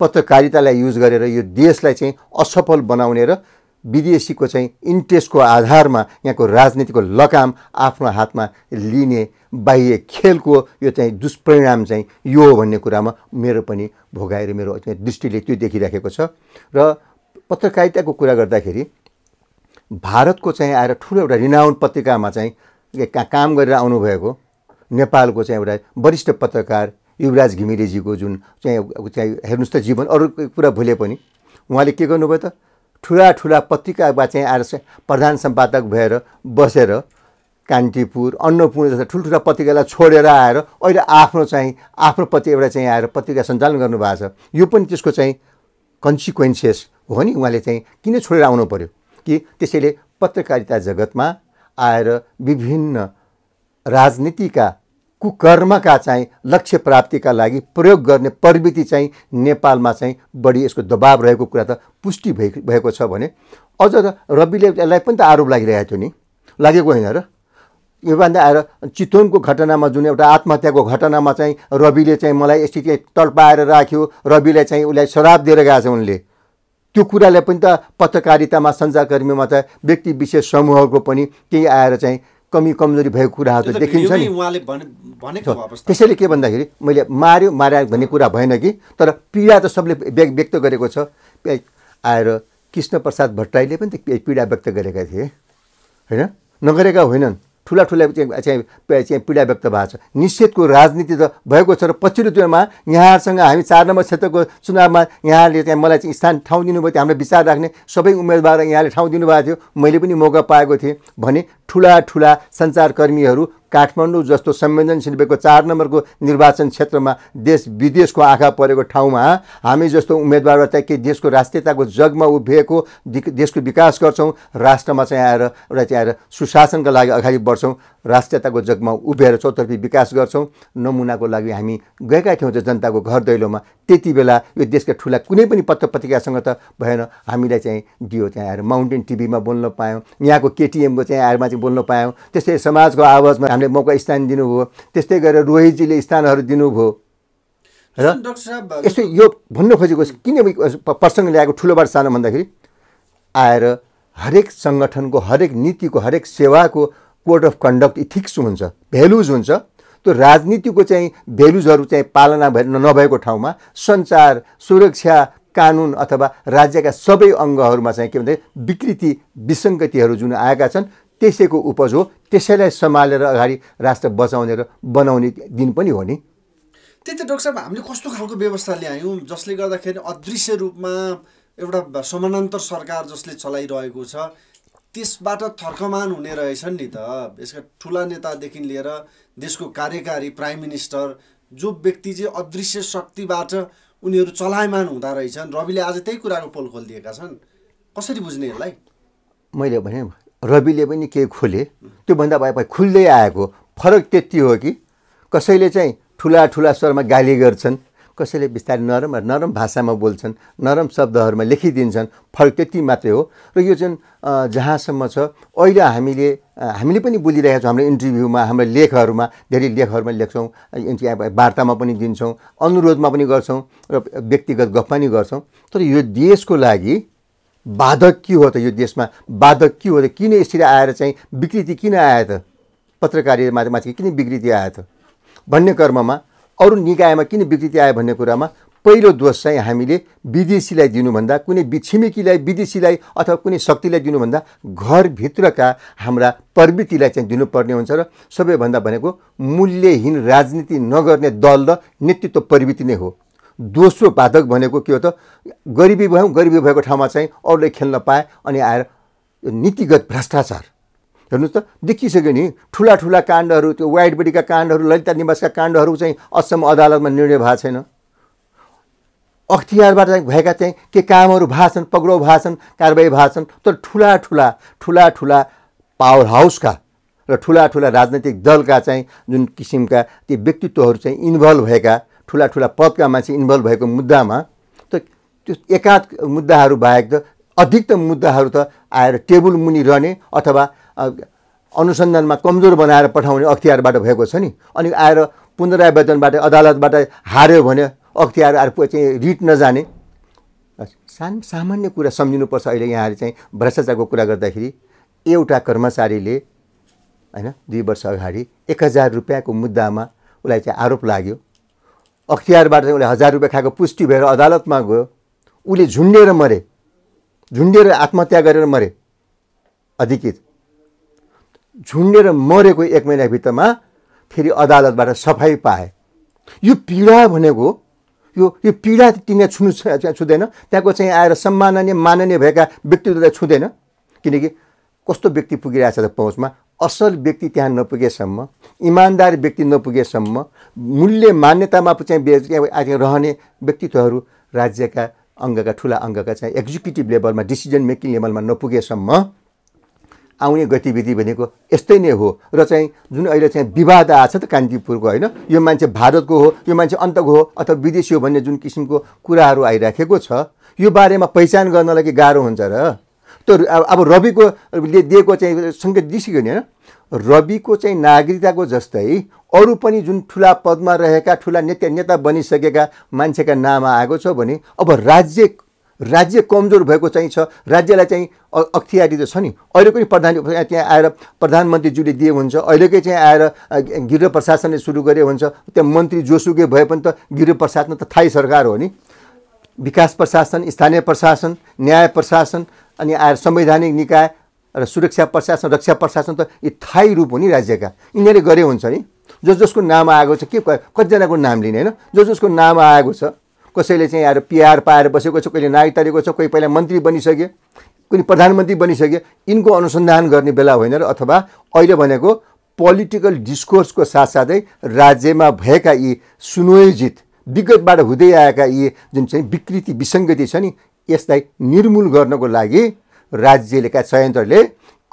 पत्रकारितालाई युज गरेर यो देशलाई चाहिँ असफल बनाउने र विदेशीको चाहिँ इन्ट्रेस्टको आधारमा यहाँको राजनीतिको लगाम आफ्नो हातमा लिने बाह्य खेलको यो चाहिँ दुष्परिणाम चाहिँ यो हो भन्ने कुरामा मेरो पनि भोगाएर मेरो दृष्टिले त्यो देखिराखेको छ र पत्रकारिताको कुरा गर्दाखेरि भारतको चाहिँ आएर ठुलो एउटा रिनाउन पत्रिकामा चाहिँ काम गरेर आउनुभएको नेपालको चाहिँ एउटा वरिष्ठ पत्रकार युवराज घिमिरेजीको जुन चाहिँ चाहिँ हेर्नुहोस् त जीवन अरू कुरा भुले पनि उहाँले के गर्नुभयो त ठुला ठुला पत्रिकामा चाहिँ आएर प्रधान सम्पादक भएर बसेर कान्तिपुर अन्नपूर्ण जस्ता ठुल्ठुला पत्रिकालाई छोडेर आएर अहिले आफ्नो चाहिँ आफ्नो पति एउटा चाहिँ आएर पत्रिका सञ्चालन गर्नुभएको छ यो पनि त्यसको चाहिँ कन्सिक्वेन्सेस हो नि उहाँले चाहिँ किन छोडेर आउनु पऱ्यो कि त्यसैले पत्रकारिता जगतमा आएर विभिन्न राजनीतिका कुकर्मका चाहिँ लक्ष्य प्राप्तिका लागि प्रयोग गर्ने प्रवृत्ति चाहिँ नेपालमा चाहिँ बढी यसको दबाब रहेको कुरा त पुष्टि भएको छ भने अझ रविले यसलाई पनि त आरोप लागिरहेको थियो नि लागेको होइन र योभन्दा आएर चितवनको घटनामा जुन एउटा आत्महत्याको घटनामा चाहिँ रविले चाहिँ मलाई चाहिँ तडपाएर राख्यो रविलाई चाहिँ उसलाई श्राप दिएर गएको छ उनले त्यो कुरालाई पनि त पत्रकारितामा सञ्चारकर्मीमा त व्यक्ति विशेष समूहको पनि केही आएर चाहिँ कमी कमजोरी भएको कुराहरू त देखिन्छ नि त्यसैले के भन्दाखेरि मैले माऱ्यो मार्या भन्ने कुरा भएन कि तर पीडा त सबले व्यक्त गरेको छ आएर कृष्ण प्रसाद भट्टराईले पनि पीडा व्यक्त गरेका थिए होइन नगरेका होइनन् ठुला ठुला चाहिँ चाहिँ पीडा व्यक्त भएको छ निषेधको राजनीति त भएको छ र पछिल्लो दिनमा यहाँहरूसँग हामी चार नम्बर क्षेत्रको चुनावमा यहाँहरूले चाहिँ मलाई चाहिँ स्थान ठाउँ दिनुभयो थियो हाम्रो विचार राख्ने सबै उम्मेदवार यहाँले ठाउँ दिनुभएको थियो मैले पनि मौका पाएको थिएँ भने ठुला ठुला सञ्चारकर्मीहरू काठमाडौँ जस्तो संवेदनशील भएको चार नम्बरको निर्वाचन क्षेत्रमा देश विदेशको आँखा परेको ठाउँमा हामी जस्तो उम्मेदवार चाहिँ के देशको राष्ट्रियताको जगमा उभिएको देशको विकास गर्छौँ राष्ट्रमा चाहिँ आएर एउटा चाहिँ आएर सुशासनका लागि अगाडि बढ्छौँ राष्ट्रियताको जगमा उभिएर चौतर्फी विकास गर्छौँ नमुनाको लागि हामी गएका थियौँ जनताको घर दैलोमा त्यति बेला यो देशका ठुला कुनै पनि पत्र पत्रिकासँग त भएन हामीलाई चाहिँ दियो त्यहाँ आएर माउन्टेन टिभीमा बोल्न पायौँ यहाँको केटिएमको चाहिँ आएरमा चाहिँ बोल्न पायौँ त्यस्तै समाजको आवाजमा हामीले मौका स्थान दिनुभयो त्यस्तै गरेर रोहितजीले स्थानहरू दिनुभयो र यसो यो भन्नु खोजेको किन प्रसङ्ग ल्याएको ठुलोबाट सानो भन्दाखेरि आएर हरेक सङ्गठनको हरेक नीतिको हरेक सेवाको कोड अफ कन्डक्ट इथिक्स हुन्छ भेल्युज हुन्छ त्यो राजनीतिको चाहिँ भेल्युजहरू चाहिँ पालना भए नभएको ठाउँमा सञ्चार सुरक्षा कानुन अथवा राज्यका सबै अङ्गहरूमा चाहिँ के भन्दा विकृति विसङ्गतिहरू जुन आएका छन् त्यसैको उपज हो त्यसैलाई सम्हालेर अगाडि राष्ट्र बचाउने र बनाउने दिन पनि हो नि त्यही त डक्टर साहब हामीले कस्तो खालको व्यवस्था ल्यायौँ जसले गर्दाखेरि अदृश्य रूपमा एउटा समानान्तर सरकार जसले चलाइरहेको छ त्यसबाट थर्कमान हुने रहेछन् नि त यसका ठुला नेतादेखि लिएर देशको कार्यकारी प्राइम मिनिस्टर जो व्यक्ति चाहिँ अदृश्य शक्तिबाट उनीहरू चलायमान हुँदा रहेछन् रविले आज त्यही कुराको पोल खोलिदिएका छन् कसरी बुझ्ने यसलाई मैले भने रविले पनि केही खोले त्योभन्दा भए खुल्दै आएको फरक त्यति हो कि कसैले चाहिँ ठुला ठुला स्वरमा गाली गर्छन् कसैले बिस्तारै नरम नरम भाषामा बोल्छन् नरम शब्दहरूमा लेखिदिन्छन् फरक त्यति मात्रै हो र यो जुन जहाँसम्म छ अहिले हामीले हामीले पनि बोलिरहेका छौँ हाम्रो इन्टरभ्यूमा हाम्रो लेखहरूमा धेरै लेखहरूमा लेख्छौँ वार्तामा पनि दिन्छौँ अनुरोधमा पनि गर्छौँ र व्यक्तिगत गफ पनि गर्छौँ तर यो देशको लागि बाधक के हो त यो देशमा बाधक के हो त किन यसरी आएर चाहिँ विकृति किन आयो त पत्रकारिता माथि किन विकृति आयो त भन्ने कर्ममा अरू निकायमा किन विकृति आयो भन्ने कुरामा पहिलो दोष चाहिँ हामीले विदेशीलाई दिनुभन्दा कुनै छिमेकीलाई विदेशीलाई अथवा कुनै शक्तिलाई दिनुभन्दा घरभित्रका हाम्रा प्रवृत्तिलाई चाहिँ दिनुपर्ने हुन्छ र सबैभन्दा भनेको मूल्यहीन राजनीति नगर्ने दल र नेतृत्व प्रवृत्ति नै हो दोस्रो बाधक भनेको के हो त गरिबी भयौँ गरिबी भएको ठाउँमा चाहिँ अरूले खेल्न पाए अनि आएर नीतिगत भ्रष्टाचार हेर्नुहोस् त देखिसक्यो नि ठुला ठुला काण्डहरू त्यो वाइट बडीका काण्डहरू ललिता निवासका काण्डहरू चाहिँ असम अदालतमा निर्णय भएको छैन अख्तियारबाट भएका चाहिँ के कामहरू भएको छन् पग्रो भएको छन् कारवाही भएको छन् तर ठुला ठुला ठुला ठुला पावर हाउसका र ठुला ठुला राजनैतिक दलका चाहिँ जुन किसिमका ती व्यक्तित्वहरू चाहिँ इन्भल्भ भएका ठुला ठुला पदका मान्छे इन्भल्भ भएको मुद्दामा त त्यो एकाध मुद्दाहरू बाहेक त अधिकतम मुद्दाहरू त आएर टेबुल मुनि रहने अथवा अनुसन्धानमा कमजोर बनाएर पठाउने अख्तियारबाट भएको छ नि अनि आएर पुनरावेदनबाट अदालतबाट हार्यो भने अख्तियार आएर चाहिँ रिट नजाने सान सामान्य कुरा सम्झिनुपर्छ अहिले यहाँहरू चाहिँ भ्रष्टाचारको कुरा गर्दाखेरि एउटा कर्मचारीले होइन दुई वर्ष अगाडि एक हजार रुपियाँको मुद्दामा उसलाई चाहिँ आरोप लाग्यो अख्तियारबाट चाहिँ उसले हजार रुपियाँ खाएको पुष्टि भएर अदालतमा गयो उसले झुन्डेर मरे झुन्डेर आत्महत्या गरेर मरे अधिकृत झुन्डेर मरेको एक महिनाभित्रमा फेरि अदालतबाट सफाइ पाए यो पीडा भनेको यो यो पीडा तिनीहरू छुनु छुँदैन त्यहाँको चाहिँ आएर सम्माननीय माननीय भएका व्यक्तित्वलाई छुँदैन किनकि कस्तो व्यक्ति पुगिरहेछ त पहुँचमा असल व्यक्ति त्यहाँ नपुगेसम्म इमान्दार व्यक्ति नपुगेसम्म मूल्य मान्यतामा चाहिँ रहने व्यक्तित्वहरू राज्यका अङ्गका ठुला अङ्गका चाहिँ एक्जिक्युटिभ लेभलमा डिसिजन मेकिङ लेभलमा नपुगेसम्म आउने गतिविधि भनेको यस्तै नै हो र चाहिँ जुन अहिले चाहिँ विवाद आएको छ त कान्तिपुरको होइन यो मान्छे भारतको हो यो मान्छे अन्तको हो अथवा विदेशी हो भन्ने जुन किसिमको कुराहरू आइराखेको छ यो बारेमा पहिचान गर्नलाई गाह्रो हुन्छ र त्यो अब रविको दिएको चाहिँ सङ्केत दिइसक्यो नि होइन रविको चाहिँ नागरिकताको जस्तै अरू पनि जुन ठुला पदमा रहेका ठुला नेता नेता बनिसकेका मान्छेका नाम आएको छ भने अब राज्य राज्य कमजोर भएको चाहिँ छ राज्यलाई चाहिँ अख्तियारी त छ नि अहिलेको पनि प्रधान त्यहाँ आएर प्रधानमन्त्रीज्यूले दिए हुन्छ अहिलेकै चाहिँ आएर गृह प्रशासनले सुरु गरे हुन्छ त्यहाँ मन्त्री जोसुकै भए पनि त गृह प्रशासन त थाई सरकार हो नि विकास प्रशासन स्थानीय प्रशासन न्याय प्रशासन अनि आएर संवैधानिक निकाय र सुरक्षा प्रशासन रक्षा प्रशासन त यी थाई रूप हो नि राज्यका यिनीहरूले गरे हुन्छ नि जस जसको नाम आएको छ के कतिजनाको नाम लिने होइन जस जसको नाम आएको छ कसैले चाहिँ आएर पिआर पाएर बसेको छ कहिले नायक तारेको छ कोही पहिला मन्त्री बनिसक्यो कुनै प्रधानमन्त्री बनिसक्यो यिनको अनुसन्धान गर्ने बेला होइन र अथवा अहिले भनेको पोलिटिकल डिस्कोर्सको साथसाथै राज्यमा भएका यी सुनियोजित विगतबाट हुँदै आएका यी जुन चाहिँ विकृति विसङ्गति छ नि यसलाई निर्मूल गर्नको लागि राज्यका संयन्त्रले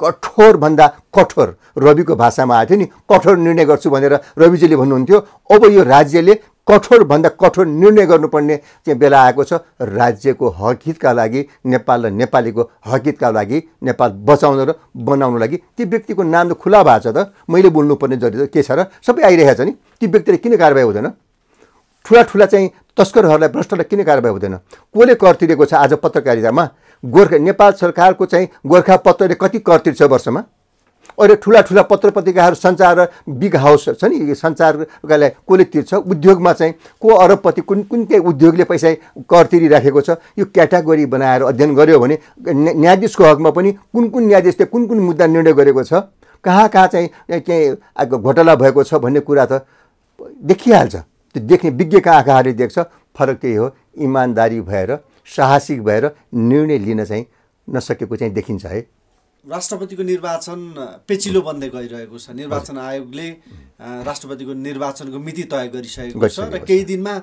कठोरभन्दा कठोर रविको भाषामा आएको थियो नि कठोर निर्णय गर्छु भनेर रविजीले भन्नुहुन्थ्यो अब यो राज्यले कठोरभन्दा कठोर निर्णय गर्नुपर्ने चाहिँ बेला आएको छ राज्यको हकितका लागि नेपाल र नेपालीको हकितका लागि नेपाल बचाउन र बनाउनु लागि ती व्यक्तिको नाम त खुला भएको छ त मैले बोल्नुपर्ने जरुरी के छ र सबै आइरहेको छ नि ती व्यक्तिले किन कारवाही हुँदैन ठुला ठुला चाहिँ तस्करहरूलाई भ्रष्टलाई किन कारवाही हुँदैन कसले कर तिरेको छ आज पत्रकारितामा गोर्खा नेपाल सरकारको चाहिँ गोर्खा पत्रले कति कर तिर्छ वर्षमा अहिले ठुला ठुला पत्र पत्रिकाहरू सञ्चार र बिग हाउस छ नि सञ्चारलाई कसले तिर्छ उद्योगमा चाहिँ को अरबपति कुन कुन के उद्योगले पैसा कर तिरिराखेको छ यो क्याटागोरी बनाएर अध्ययन गर्यो भने न्यायाधीशको हकमा पनि कुन कुन न्यायाधीशले कुन कुन मुद्दा निर्णय गरेको छ कहाँ कहाँ चाहिँ के घोटाला भएको छ भन्ने कुरा त देखिहाल्छ त्यो देख्ने विज्ञका आँखाहरूले देख्छ फरक त्यही हो इमान्दारी भएर साहसिक भएर निर्णय लिन चाहिँ नसकेको चाहिँ देखिन्छ है राष्ट्रपतिको निर्वाचन पेचिलो बन्दै गइरहेको छ निर्वाचन आयोगले राष्ट्रपतिको निर्वाचनको मिति तय गरिसकेको छ र केही दिनमा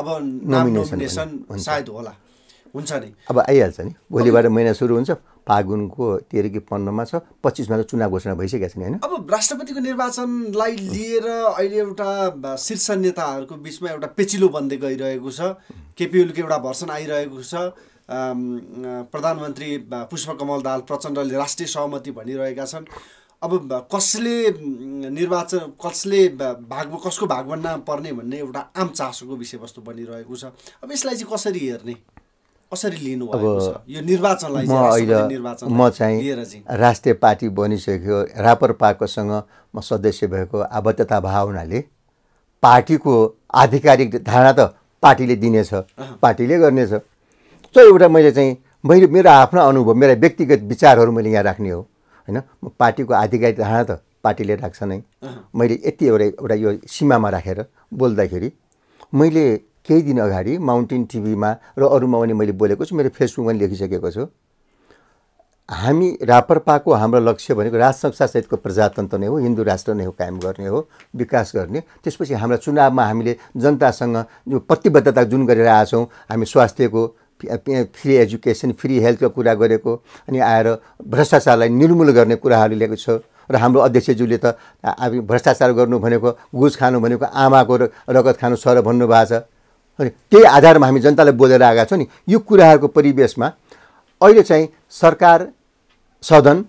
अब नामिनेसन नोमिनेसन सायद होला हुन्छ नि अब आइहाल्छ नि भोलिबाट महिना सुरु हुन्छ फागुनको तेह्र कि पन्ध्रमा छ पच्चिसमा त चुनाव घोषणा भइसकेको छ नि होइन अब राष्ट्रपतिको निर्वाचनलाई लिएर अहिले एउटा शीर्ष नेताहरूको बिचमा एउटा पेचिलो बन्दै गइरहेको छ केपी ओलीको एउटा भर्सन आइरहेको छ प्रधानमन्त्री पुष्पकमल दाल प्रचण्डले राष्ट्रिय सहमति भनिरहेका छन् अब कसले निर्वाचन कसले भाग कसको भागभन्ना पर्ने भन्ने एउटा आम चासोको विषयवस्तु बनिरहेको छ अब यसलाई चाहिँ कसरी हेर्ने कसरी लिनु अब यो निर्वाचनलाई म अहिले म चाहिँ राष्ट्रिय पार्टी बनिसक्यो रापर पाकोसँग म सदस्य भएको आबद्धता भावनाले पार्टीको आधिकारिक धारणा त पार्टीले दिनेछ पार्टीले गर्नेछ सच्च एउटा मैले चाहिँ मैले मेरो आफ्नो अनुभव मेरा व्यक्तिगत विचारहरू मैले यहाँ राख्ने हो होइन म पार्टीको आधिकारिक धारणा त पार्टीले राख्छ नै मैले यति एउटा एउटा यो सीमामा राखेर बोल्दाखेरि मैले केही दिन अगाडि माउन्टेन टिभीमा र अरूमा पनि मैले बोलेको छु मेरो फेसबुकमा लेखिसकेको छु हामी रापरपाको हाम्रो लक्ष्य भनेको राज सहितको प्रजातन्त्र नै हो हिन्दू राष्ट्र नै हो कायम गर्ने हो विकास गर्ने त्यसपछि हाम्रा चुनावमा हामीले जनतासँग जो प्रतिबद्धता जुन गरेर आएछौँ हामी स्वास्थ्यको फ्री एजुकेसन फ्री हेल्थको कुरा गरेको अनि आएर भ्रष्टाचारलाई निर्मूल गर्ने कुराहरू लिएको छ र हाम्रो अध्यक्षज्यूले त अब भ्रष्टाचार गर्नु भनेको घुस खानु भनेको आमाको रगत खानु सर भन्नुभएको छ अनि त्यही आधारमा हामी जनतालाई बोलेर आएका छौँ नि यो कुराहरूको परिवेशमा अहिले चाहिँ सरकार सदन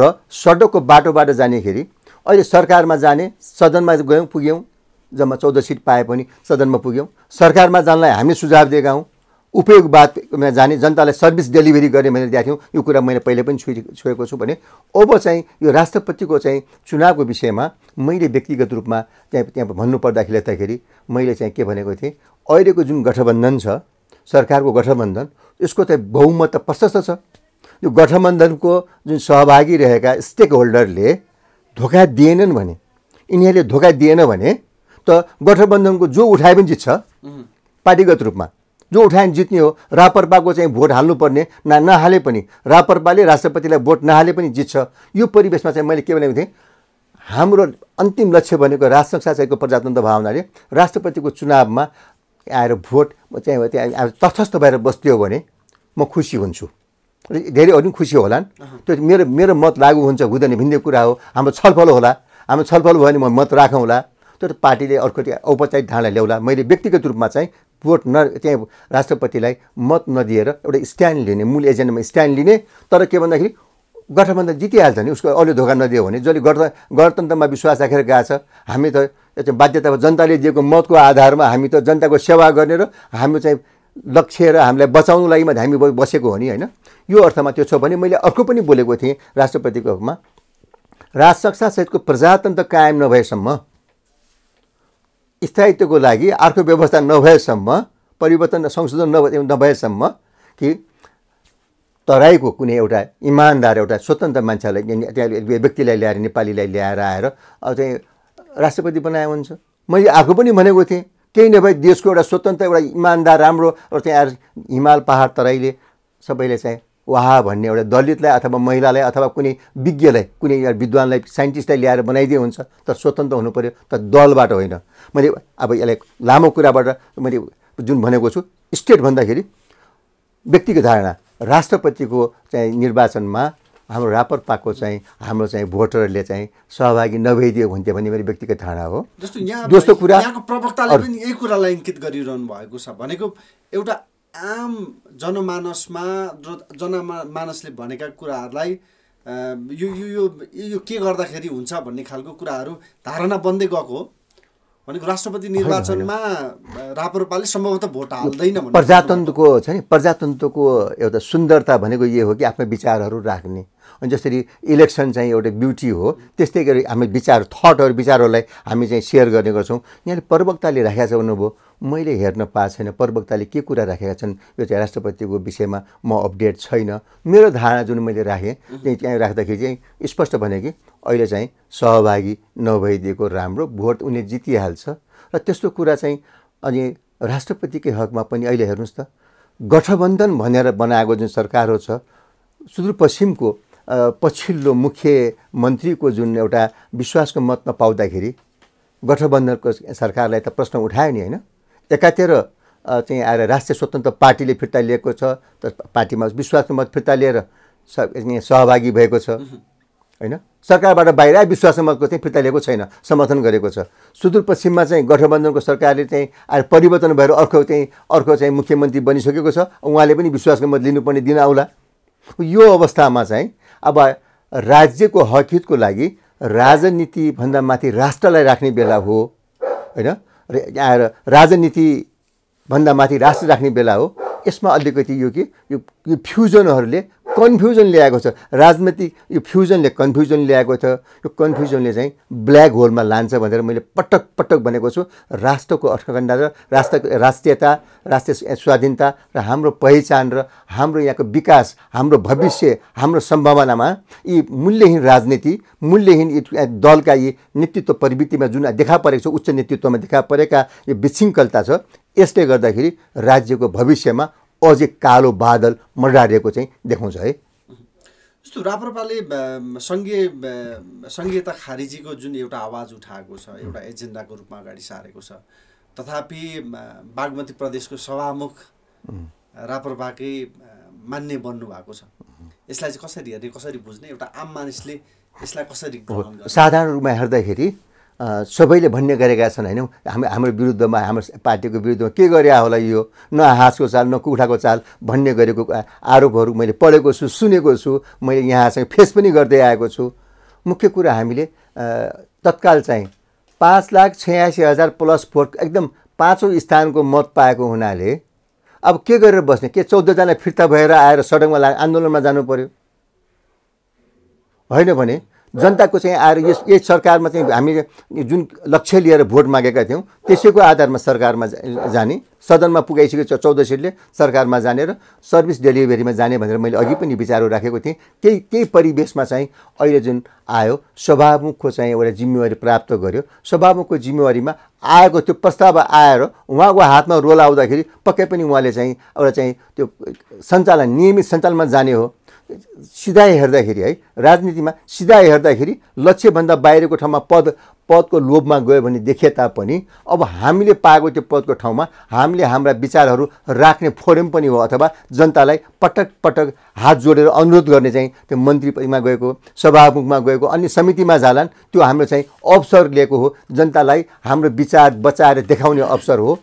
र सडकको बाटोबाट जानेखेरि अहिले सरकारमा जाने सदनमा गयौँ पुग्यौँ जम्मा चौध सिट पाए पनि सदनमा पुग्यौँ सरकारमा जानलाई हामी सुझाव दिएका हौँ उपयोगवादमा जाने जनतालाई सर्भिस डेलिभरी गर्ने भनेर दिएको थियौँ यो कुरा मैले पहिले पनि छु छोएको छु भने अब चाहिँ यो राष्ट्रपतिको चाहिँ चुनावको विषयमा मैले व्यक्तिगत रूपमा त्यहाँ त्यहाँ भन्नुपर्दाखेरि लेख्दाखेरि मैले चाहिँ के भनेको थिएँ अहिलेको जुन गठबन्धन छ सरकारको गठबन्धन यसको त बहुमत त प्रशस्त छ यो गठबन्धनको जुन सहभागी रहेका स्टेक होल्डरले धोका दिएनन् भने यिनीहरूले धोका दिएन भने त गठबन्धनको जो उठाए पनि जित्छ पार्टीगत रूपमा जो उठाएन जित्ने हो रापरपाको चाहिँ भोट हाल्नुपर्ने ना नहाले पनि रापरपाले राष्ट्रपतिलाई भोट नहाले पनि जित्छ यो परिवेशमा चाहिँ मैले के भनेको थिएँ हाम्रो अन्तिम लक्ष्य भनेको राजसंसाचारको प्रजातन्त्र भावनाले राष्ट्रपतिको चुनावमा आएर भोट चाहिँ त्यहाँ तथस्थ भएर बस्थ्यो भने म खुसी हुन्छु अरू पनि खुसी होलान् त्यो मेरो मेरो मत लागु हुन्छ हुँदैन भिन्ने कुरा हो हाम्रो छलफल होला हाम्रो छलफल भयो भने म मत राखौँला त्यो पार्टीले अर्को औपचारिक धारणा ल्याउला मैले व्यक्तिगत रूपमा चाहिँ भोट न त्यहाँ राष्ट्रपतिलाई मत नदिएर एउटा स्ट्यान्ड लिने मूल एजेन्डामा स्ट्यान्ड लिने तर के भन्दाखेरि गठबन्धन जितिहाल्छ नि उसको अलि धोका नदियो भने जसले गठ गणतन्त्रमा विश्वास राखेर गएको छ हामी त बाध्यता जनताले दिएको मतको आधारमा हामी त जनताको सेवा गर्ने र हाम्रो चाहिँ लक्ष्य र हामीलाई बचाउनु लागि मात्रै हामी बसेको हो नि होइन यो अर्थमा त्यो छ भने मैले अर्को पनि बोलेको थिएँ राष्ट्रपतिको हकमा सहितको प्रजातन्त्र कायम नभएसम्म स्थायित्वको लागि अर्को व्यवस्था नभएसम्म परिवर्तन संशोधन नभए नभएसम्म कि तराईको कुनै एउटा इमान्दार एउटा स्वतन्त्र मान्छेलाई त्यहाँ व्यक्तिलाई ल्याएर नेपालीलाई ल्याएर आएर अब चाहिँ राष्ट्रपति बनाए हुन्छ मैले आफू पनि भनेको थिएँ केही नभए देशको एउटा स्वतन्त्र एउटा इमान्दार राम्रो र त्यहाँ हिमाल पहाड तराईले सबैले चाहिँ उहाँ भन्ने एउटा दलितलाई अथवा महिलालाई अथवा कुनै विज्ञलाई कुनै विद्वानलाई साइन्टिस्टलाई ल्याएर बनाइदिए हुन्छ तर स्वतन्त्र हुनु पऱ्यो तर दलबाट होइन मैले अब यसलाई लामो कुराबाट मैले जुन भनेको छु स्टेट भन्दाखेरि व्यक्तिको धारणा राष्ट्रपतिको चाहिँ निर्वाचनमा हाम्रो रापर रापरपाको चाहिँ हाम्रो चाहिँ भोटरहरूले चाहिँ सहभागी नभइदियो हुन्थ्यो भन्ने मेरो व्यक्तिगत धारणा हो जस्तो यहाँ दोस्रो कुरा प्रवक्ताले पनि यही कुरालाई इङ्कित गरिरहनु भएको छ भनेको एउटा आम जनमानसमा जनमानसले भनेका कुराहरूलाई यो यो यो यो के गर्दाखेरि हुन्छ भन्ने खालको कुराहरू धारणा बन्दै गएको हो भनेको राष्ट्रपति निर्वाचनमा रापरपाले सम्भवतः भोट हाल्दैन प्रजातन्त्रको छ नि प्रजातन्त्रको एउटा सुन्दरता भनेको यो हो कि आफ्नो विचारहरू राख्ने अनि जसरी इलेक्सन चाहिँ एउटा ब्युटी हो त्यस्तै गरी हामी विचार थटहरू विचारहरूलाई हामी चाहिँ सेयर गर्ने गर्छौँ यहाँले प्रवक्ताले राखेको छ भन्नुभयो मैले हेर्न पाएको छैन प्रवक्ताले के कुरा राखेका छन् यो चाहिँ राष्ट्रपतिको विषयमा म अपडेट छैन मेरो धारणा जुन मैले राखेँ त्यही त्यहाँ राख्दाखेरि चाहिँ स्पष्ट भने कि अहिले चाहिँ सहभागी नभइदिएको राम्रो भोट उनी जितिहाल्छ र त्यस्तो कुरा चाहिँ अनि राष्ट्रपतिकै हकमा पनि अहिले हेर्नुहोस् त गठबन्धन भनेर बनाएको जुन सरकारहरू छ सुदूरपश्चिमको पछिल्लो मुख्य मन्त्रीको जुन एउटा विश्वासको मत नपाउँदाखेरि गठबन्धनको सरकारलाई त प्रश्न उठायो नि होइन एकातिर चाहिँ आएर राष्ट्रिय स्वतन्त्र पार्टीले फिर्ता लिएको छ त पार्टीमा विश्वासको मत फिर्ता लिएर सहभागी भएको छ होइन सरकारबाट बाहिर विश्वासको मतको चाहिँ फिर्ता लिएको छैन समर्थन गरेको छ सुदूरपश्चिममा चाहिँ गठबन्धनको सरकारले चाहिँ आएर परिवर्तन भएर अर्को चाहिँ अर्को चाहिँ मुख्यमन्त्री बनिसकेको छ उहाँले पनि विश्वासको मत लिनुपर्ने दिन आउला यो अवस्थामा चाहिँ अब राज्यको हकितको लागि राजनीतिभन्दा माथि राष्ट्रलाई राख्ने बेला हो होइन र आएर राजनीतिभन्दा माथि राष्ट्र राख्ने बेला हो यसमा अलिकति यो कि यो फ्युजनहरूले कन्फ्युजन ल्याएको छ राजनीतिक यो फ्युजनले कन्फ्युजन ल्याएको छ यो कन्फ्युजनले चाहिँ ब्ल्याक होलमा लान्छ भनेर मैले पटक पटक भनेको छु राष्ट्रको अर्थखण्ड र राष्ट्र राष्ट्रियता राष्ट्रिय स्वाधीनता र हाम्रो पहिचान र हाम्रो यहाँको विकास हाम्रो भविष्य हाम्रो सम्भावनामा यी मूल्यहीन राजनीति मूल्यहीन दलका यी नेतृत्व प्रवृत्तिमा जुन देखा परेको छ उच्च नेतृत्वमा देखा परेका यो विशृङ्खलता छ यसले गर्दाखेरि राज्यको भविष्यमा अझै कालो बादल मडारिएको चाहिँ देखाउँछ है जस्तो राप्रपाले सङ्घीय सङ्घीयता खारिजीको जुन एउटा आवाज उठाएको छ एउटा एजेन्डाको रूपमा अगाडि सारेको छ तथापि बागमती प्रदेशको सभामुख राप्रपाकै मान्ने बन्नुभएको छ यसलाई चाहिँ कसरी हेर्ने कसरी बुझ्ने एउटा आम मानिसले यसलाई कसरी साधारण रूपमा हेर्दाखेरि सबैले भन्ने गरेका छन् होइन हामी हाम्रो विरुद्धमा हाम्रो पार्टीको विरुद्धमा के गरे होला यो न हाँसको चाल न कुखुराको चाल भन्ने गरेको आरोपहरू मैले पढेको छु सुनेको छु मैले यहाँसँग फेस पनि गर्दै आएको छु मुख्य कुरा हामीले तत्काल चाहिँ पाँच लाख छयासी हजार प्लस भोट एकदम पाँचौँ स्थानको मत पाएको हुनाले अब के गरेर बस्ने के चौधजना फिर्ता भएर आएर सडकमा ला आन्दोलनमा जानु पर्यो होइन भने जनताको चाहिँ आएर यस यस सरकारमा चाहिँ हामी जुन लक्ष्य लिएर भोट मागेका थियौँ त्यसैको आधारमा सरकारमा जाने सदनमा पुगाइसकेको चौध सिटले सरकारमा जाने र सर्भिस डेलिभरीमा जाने भनेर मैले अघि पनि विचारहरू राखेको थिएँ त्यही त्यही परिवेशमा चाहिँ अहिले जुन आयो सभामुखको चाहिँ एउटा जिम्मेवारी प्राप्त गर्यो सभामुखको जिम्मेवारीमा आएको त्यो प्रस्ताव आएर उहाँको हातमा रोल आउँदाखेरि पक्कै पनि उहाँले चाहिँ एउटा चाहिँ त्यो सञ्चालन नियमित सञ्चालनमा जाने हो सिधा हेर्दाखेरि है राजनीतिमा सिधा हेर्दाखेरि लक्ष्यभन्दा बाहिरको ठाउँमा पद पदको लोभमा गयो भने देखे तापनि अब हामीले पाएको त्यो पदको ठाउँमा हामीले हाम्रा विचारहरू राख्ने फोरम पनि हो अथवा जनतालाई पटक पटक हात जोडेर अनुरोध गर्ने चाहिँ त्यो मन्त्री गएको सभामुखमा गएको अन्य समितिमा जालान् त्यो हाम्रो चाहिँ अवसर लिएको हो जनतालाई हाम्रो विचार बचाएर देखाउने अवसर हो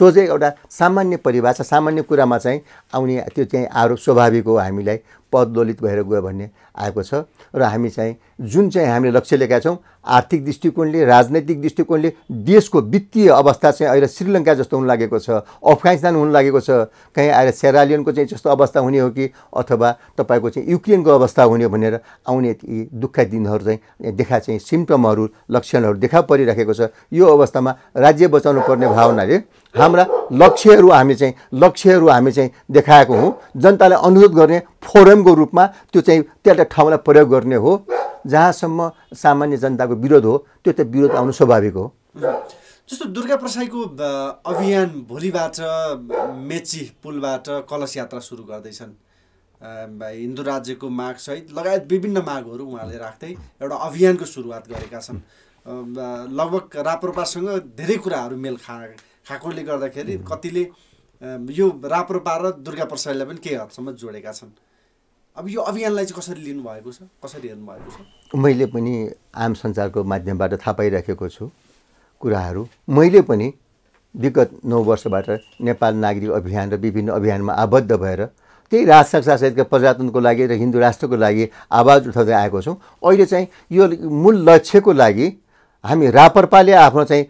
सोझै एउटा सामान्य परिभाषा सामान्य कुरामा चाहिँ आउने त्यो चाहिँ आरोप स्वाभाविक हो हामीलाई पदलोलित भएर गयो भन्ने आएको छ र हामी चाहिँ जुन चाहिँ हामीले लक्ष्य लिएका छौँ आर्थिक दृष्टिकोणले राजनैतिक दृष्टिकोणले देशको वित्तीय अवस्था चाहिँ अहिले श्रीलङ्का जस्तो हुन लागेको छ अफगानिस्तान हुन लागेको छ कहीँ आएर सेरालियनको चाहिँ जस्तो अवस्था हुने हो कि अथवा तपाईँको चाहिँ युक्रेनको अवस्था हुने भनेर आउने यी दुःख दिनहरू चाहिँ देखा चाहिँ सिम्टमहरू लक्षणहरू देखा परिराखेको छ यो अवस्थामा राज्य बचाउनु पर्ने भावनाले हाम्रा लक्ष्यहरू हामी चाहिँ लक्ष्यहरू हामी चाहिँ देखाएको हौँ जनतालाई अनुरोध गर्ने फोरमको रूपमा त्यो चाहिँ त्यहाँ ठाउँलाई प्रयोग गर्ने हो जहाँसम्म सामान्य जनताको विरोध हो त्यो त विरोध आउनु स्वाभाविक हो जस्तो दुर्गा प्रसाईको अभियान भोलिबाट मेची पुलबाट कलश यात्रा सुरु गर्दैछन् हिन्दू राज्यको मागसहित लगायत विभिन्न मागहरू उहाँले राख्दै एउटा अभियानको सुरुवात गरेका छन् लगभग राप्रपासँग धेरै कुराहरू मेल खा खाएकोले गर्दाखेरि कतिले यो राप्रपा र दुर्गा प्रसाईलाई पनि केही हदसम्म जोडेका छन् अब यो अभियानलाई चाहिँ कसरी लिनुभएको छ कसरी हेर्नु भएको छ मैले पनि आम सञ्चारको माध्यमबाट थाहा पाइराखेको छु कुराहरू मैले पनि विगत नौ वर्षबाट नेपाल नागरिक अभियान र विभिन्न अभियानमा आबद्ध भएर त्यही सहितका प्रजातन्त्रको लागि र हिन्दू राष्ट्रको लागि आवाज उठाउँदै आएको छौँ अहिले चाहिँ यो मूल लक्ष्यको लागि हामी रापरपाले आफ्नो चाहिँ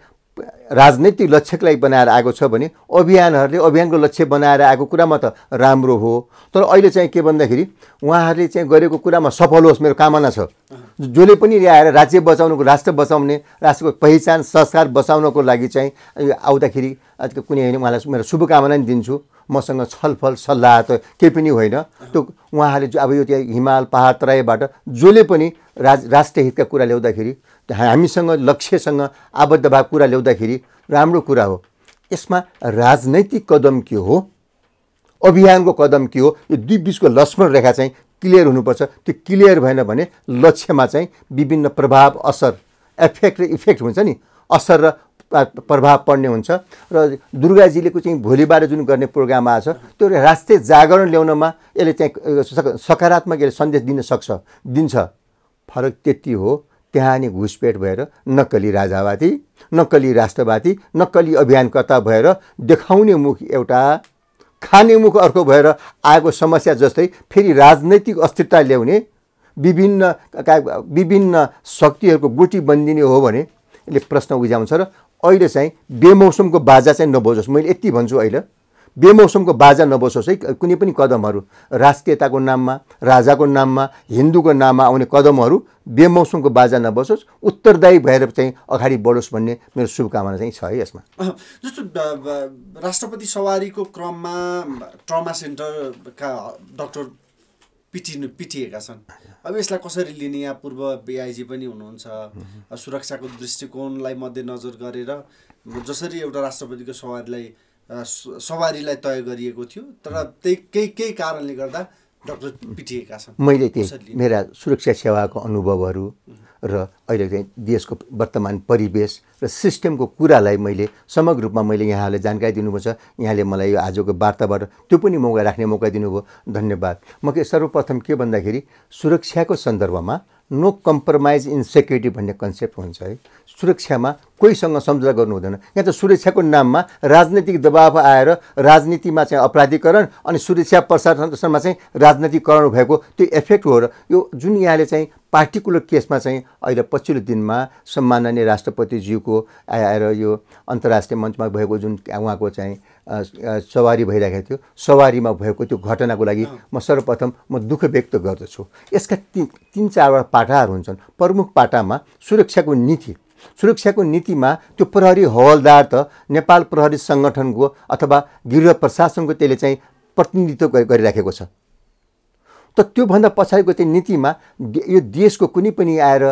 राजनैतिक लक्ष्यलाई बनाएर आएको छ भने अभियानहरूले अभियानको लक्ष्य बनाएर आएको कुरामा त राम्रो हो तर अहिले चाहिँ के भन्दाखेरि उहाँहरूले चाहिँ गरेको कुरामा सफल होस् मेरो कामना छ जसले पनि ल्याएर राज्य बचाउनुको राष्ट्र बचाउने राष्ट्रको पहिचान संस्कार बचाउनको लागि चाहिँ आउँदाखेरि कुनै होइन उहाँलाई मेरो शुभकामना नि दिन्छु मसँग छलफल सल्लाह त केही पनि होइन त्यो उहाँहरूले जो अब यो त्यहाँ हिमाल पहाड तराईबाट जसले पनि राज राष्ट्रिय हितका कुरा ल्याउँदाखेरि हामीसँग लक्ष्यसँग आबद्ध भएको कुरा ल्याउँदाखेरि राम्रो कुरा हो यसमा राजनैतिक कदम के हो अभियानको कदम के हो यो दुई बिचको लक्ष्मण रेखा चाहिँ क्लियर हुनुपर्छ त्यो क्लियर भएन भने लक्ष्यमा चाहिँ विभिन्न प्रभाव असर एफेक्ट र इफेक्ट हुन्छ नि असर र प्रभाव पर्ने हुन्छ र दुर्गाजीले चाहिँ भोलिबाट जुन गर्ने प्रोग्राम आएको छ त्यो राष्ट्रिय जागरण ल्याउनमा यसले चाहिँ सकारात्मक यसले सन्देश दिन सक्छ दिन्छ फरक त्यति हो त्यहाँ नै घुसपेट भएर नक्कली राजावादी नक्कली राष्ट्रवादी नक्कली अभियानकर्ता भएर देखाउने मुख एउटा खाने मुख अर्को भएर आएको समस्या जस्तै फेरि राजनैतिक अस्थिरता ल्याउने विभिन्न विभिन्न शक्तिहरूको गुटी बनिदिने हो भने यसले प्रश्न उब्जाउँछ र अहिले चाहिँ बेमौसमको बाजा चाहिँ नबोजोस् मैले यति भन्छु अहिले बेमौसमको बाजा नबसोस् है कुनै पनि कदमहरू राष्ट्रियताको नाममा राजाको नाममा हिन्दूको नाममा आउने कदमहरू बेमौसमको बाजा नबसोस् उत्तरदायी भएर चाहिँ अगाडि बढोस् भन्ने मेरो शुभकामना चाहिँ छ है यसमा जस्तो राष्ट्रपति सवारीको क्रममा ट्रमा सेन्टरका डक्टर पिटिनु पिटिएका छन् अब यसलाई कसरी लिने यहाँ पूर्व बिआइजी पनि हुनुहुन्छ सुरक्षाको दृष्टिकोणलाई मध्यनजर गरेर जसरी एउटा राष्ट्रपतिको सवारीलाई सवारीलाई तय गरिएको थियो तर त्यही केही केही कारणले गर्दा डक्टर पिटिएका छन् मैले त्यही मेरा सुरक्षा सेवाको अनुभवहरू र अहिले चाहिँ देशको वर्तमान परिवेश र सिस्टमको कुरालाई मैले समग्र रूपमा मैले यहाँहरूलाई जानकारी छ यहाँले मलाई यो आजको वार्ताबाट त्यो पनि मौका राख्ने मौका दिनुभयो धन्यवाद म के सर्वप्रथम के भन्दाखेरि सुरक्षाको सन्दर्भमा नो कम्प्रोमाइज इन सेक्युरिटी भन्ने कन्सेप्ट हुन्छ है सुरक्षामा कोहीसँग सम्झौता गर्नु हुँदैन यहाँ त सुरक्षाको नाममा राजनैतिक दबाव आएर राजनीतिमा चाहिँ अपराधीकरण अनि सुरक्षा प्रशासनमा चाहिँ राजनीतिकरण भएको त्यो इफेक्ट हो र यो जुन यहाँले चाहिँ पार्टिकुलर केसमा चाहिँ अहिले पछिल्लो दिनमा सम्माननीय राष्ट्रपतिज्यूको आएर यो अन्तर्राष्ट्रिय मञ्चमा भएको जुन उहाँको चाहिँ सवारी भइरहेको थियो सवारीमा भएको त्यो घटनाको लागि म सर्वप्रथम म दुःख व्यक्त गर्दछु यसका तिन तिन चारवटा पाटाहरू हुन्छन् प्रमुख पाटामा सुरक्षाको नीति सुरक्षाको नीतिमा त्यो प्रहरी हवलदार त नेपाल प्रहरी सङ्गठनको अथवा गृह प्रशासनको त्यसले चाहिँ प्रतिनिधित्व गरिराखेको छ त त्योभन्दा पछाडिको चाहिँ नीतिमा यो देशको कुनै पनि आएर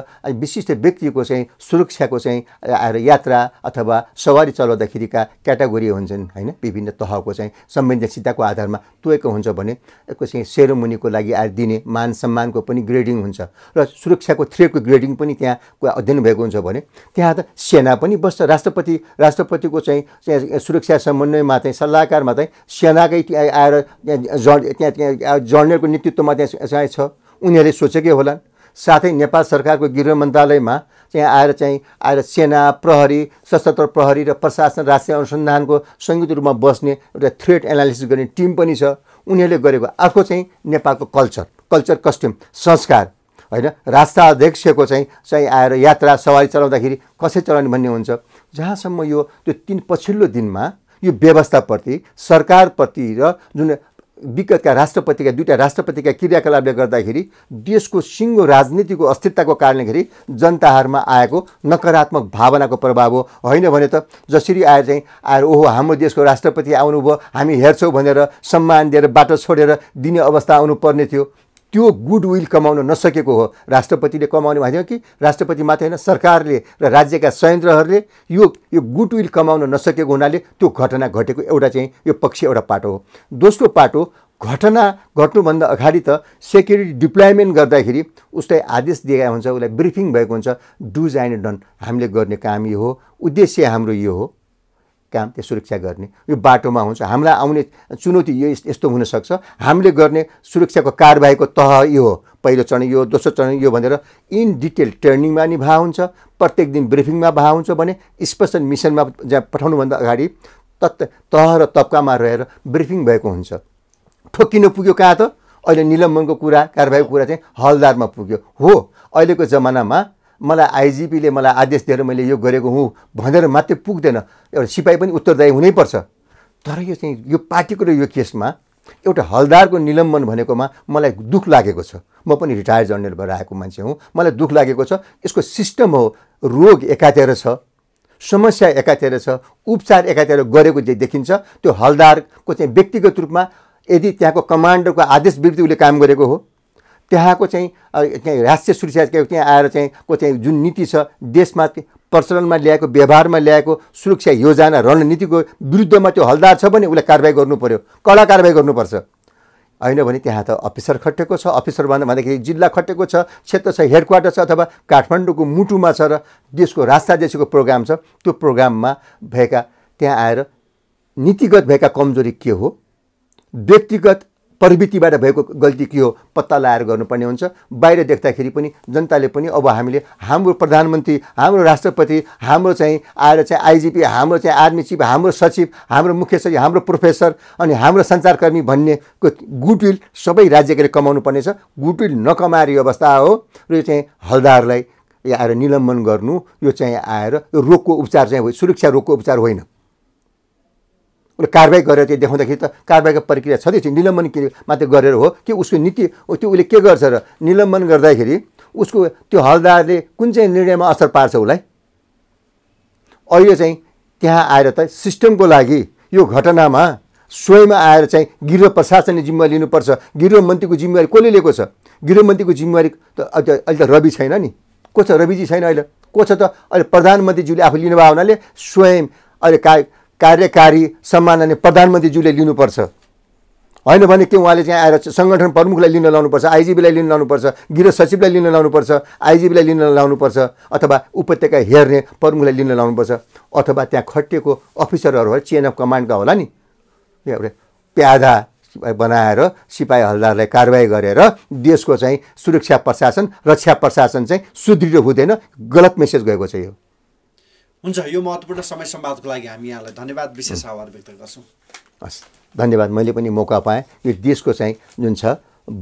विशिष्ट व्यक्तिको चाहिँ सुरक्षाको चाहिँ आएर यात्रा अथवा सवारी चलाउँदाखेरिका क्याटागोरी हुन्छन् होइन विभिन्न तहको चाहिँ संवेदनशीलताको आधारमा तोएको हुन्छ भने यसको चाहिँ सेरोमोनीको लागि आएर दिने मान सम्मानको पनि ग्रेडिङ हुन्छ र सुरक्षाको थ्रेडको ग्रेडिङ पनि त्यहाँ अध्ययन भएको हुन्छ भने त्यहाँ त सेना पनि बस्छ राष्ट्रपति राष्ट्रपतिको चाहिँ सुरक्षा समन्वयमा चाहिँ सल्लाहकारमा चाहिँ सेनाकै आएर त्यहाँ त्यहाँ जर्नलको नेतृत्वमा मध्य छ उनीहरूले सोचेकै होलान् साथै नेपाल सरकारको गृह मन्त्रालयमा चाहिँ आएर चाहिँ आएर सेना प्रहरी सशस्त्र प्रहरी र प्रशासन राष्ट्रिय अनुसन्धानको संयुक्त रूपमा बस्ने एउटा थ्रेड एनालिसिस गर्ने टिम पनि छ उनीहरूले गरेको अर्को चाहिँ नेपालको कल्चर कल्चर कस्ट्युम संस्कार होइन राष्ट्राध्यक्षको चाहिँ चाहिँ आएर यात्रा सवारी चलाउँदाखेरि कसरी चलाउने भन्ने हुन्छ जहाँसम्म यो त्यो तिन पछिल्लो दिनमा यो व्यवस्थाप्रति सरकारप्रति र जुन विगतका राष्ट्रपतिका दुईवटा राष्ट्रपतिका क्रियाकलापले गर्दाखेरि देशको सिङ्गो राजनीतिको अस्थिरताको कारणले खेरि जनताहरूमा आएको नकारात्मक भावनाको प्रभाव हो होइन भने त जसरी आएर चाहिँ आएर ओहो हाम्रो देशको राष्ट्रपति आउनुभयो हामी हेर्छौँ भनेर सम्मान दिएर बाटो छोडेर दिने अवस्था आउनुपर्ने थियो त्यो गुडविल कमाउन नसकेको हो राष्ट्रपतिले कमाउने भएको थियो कि राष्ट्रपति मात्रै होइन सरकारले र राज्यका संयन्त्रहरूले यो यो गुडविल कमाउन नसकेको हुनाले त्यो घटना घटेको एउटा चाहिँ यो पक्ष एउटा पाटो हो दोस्रो पाटो घटना घट्नुभन्दा अगाडि त सेक्युरिटी डिप्लोइमेन्ट गर्दाखेरि उसलाई आदेश दिएका हुन्छ उसलाई ब्रिफिङ भएको हुन्छ डुज एन्ड डन हामीले गर्ने काम यो हो उद्देश्य हाम्रो यो हो काम त्यो सुरक्षा गर्ने यो बाटोमा हुन्छ हामीलाई आउने चुनौती यो यस्तो हुनसक्छ हामीले गर्ने सुरक्षाको कारबाहीको तह यो हो पहिलो चरण यो दोस्रो चरण यो भनेर इन डिटेल ट्रेनिङमा नि भा हुन्छ प्रत्येक दिन ब्रिफिङमा भा हुन्छ भने स्पेसल मिसनमा जहाँ पठाउनुभन्दा अगाडि तत् तह र तब्कामा रहेर ब्रिफिङ भएको हुन्छ ठोकिन पुग्यो कहाँ त अहिले निलम्बनको कुरा कारबाहीको कुरा चाहिँ हलदारमा पुग्यो हो अहिलेको जमानामा मलाई आइजिपीले मलाई आदेश दिएर मैले यो गरेको हुँ भनेर मात्रै पुग्दैन एउटा सिपाही पनि उत्तरदायी हुनैपर्छ तर यो चाहिँ यो पार्टिकुलर यो केसमा एउटा हलदारको निलम्बन भनेकोमा मलाई दुःख लागेको छ म पनि रिटायर जर्नल भएर आएको मान्छे हुँ मलाई दुःख लागेको छ यसको सिस्टम हो रोग एकातिर छ समस्या एकातिर छ उपचार एकातिर गरेको जे देखिन्छ त्यो हलदारको चाहिँ व्यक्तिगत रूपमा यदि त्यहाँको कमान्डरको आदेश विरुद्ध उसले काम गरेको हो त्यहाँको चाहिँ त्यहाँ राष्ट्रिय सुरक्षा त्यहाँ आएर चाहिँ को चाहिँ जुन नीति छ देशमा प्रचलनमा ल्याएको व्यवहारमा ल्याएको सुरक्षा योजना रणनीतिको विरुद्धमा त्यो हलदार छ भने उसलाई कारवाही गर्नु पऱ्यो कडा कारवाही गर्नुपर्छ होइन भने त्यहाँ त अफिसर खटेको छ अफिसर भन्दाखेरि जिल्ला खटेको छ क्षेत्र छ हेडक्वार्टर छ अथवा काठमाडौँको मुटुमा छ र देशको राष्ट्राध्यक्षको प्रोग्राम छ त्यो प्रोग्राममा भएका त्यहाँ आएर नीतिगत भएका कमजोरी के हो व्यक्तिगत प्रवृत्तिबाट भएको गल्ती के हो पत्ता लगाएर गर्नुपर्ने हुन्छ बाहिर देख्दाखेरि पनि जनताले पनि अब हामीले हाम्रो प्रधानमन्त्री हाम्रो राष्ट्रपति हाम्रो चाहिँ आएर चाहिँ आइजिपी हाम्रो चाहिँ आर्मी चिफ हाम्रो सचिव हाम्रो मुख्य सचिव हाम्रो प्रोफेसर अनि हाम्रो सञ्चारकर्मी भन्नेको गुटविल सबै राज्यकाले कमाउनु पर्नेछ गुडविल नकमाएर यो अवस्था हो र यो चाहिँ हल्दाहरूलाई आएर निलम्बन गर्नु यो चाहिँ आएर यो रोगको उपचार चाहिँ सुरक्षा रोगको उपचार होइन उसले कारवाही गरेर त्यो देखाउँदाखेरि त कारवाहीको प्रक्रिया छँदैछ निलम्बन के मात्रै गरेर हो कि उसको नीति त्यो उसले के गर्छ र निलम्बन गर्दाखेरि उसको त्यो हलदारले कुन चाहिँ निर्णयमा असर पार्छ उसलाई अहिले चाहिँ त्यहाँ आएर त सिस्टमको लागि यो घटनामा स्वयंमा आएर चाहिँ गृह प्रशासनले जिम्मेवारी लिनुपर्छ गृह मन्त्रीको जिम्मेवारी कसले लिएको छ गृह मन्त्रीको जिम्मेवारी त अहिले त रवि छैन नि को छ रविजी छैन अहिले को छ त अहिले प्रधानमन्त्रीज्यूले आफू लिनुभयो हुनाले स्वयं अहिले का कार्यकारी सम्माननीय प्रधानमन्त्रीज्यूले लिनुपर्छ होइन भने के उहाँले चाहिँ आएर सङ्गठन प्रमुखलाई लिन लाउनुपर्छ आइजिबीलाई लिन लाउनुपर्छ गृह सचिवलाई लिन लाउनुपर्छ आइजिबीलाई लिन लाउनुपर्छ अथवा उपत्यका हेर्ने प्रमुखलाई लिन लाउनुपर्छ अथवा त्यहाँ खटिएको अफिसरहरू होला चेन अफ कमान्डका होला नि एउटा प्यादा बनाएर सिपाही हल्दारलाई कारवाही गरेर देशको चाहिँ सुरक्षा प्रशासन रक्षा प्रशासन चाहिँ सुदृढ हुँदैन गलत मेसेज गएको छ यो हुन्छ यो महत्त्वपूर्ण समय सम्वादको लागि हामी यहाँलाई धन्यवाद विशेष आभार व्यक्त गर्छौँ हस् धन्यवाद मैले पनि मौका पाएँ यो देशको चाहिँ जुन छ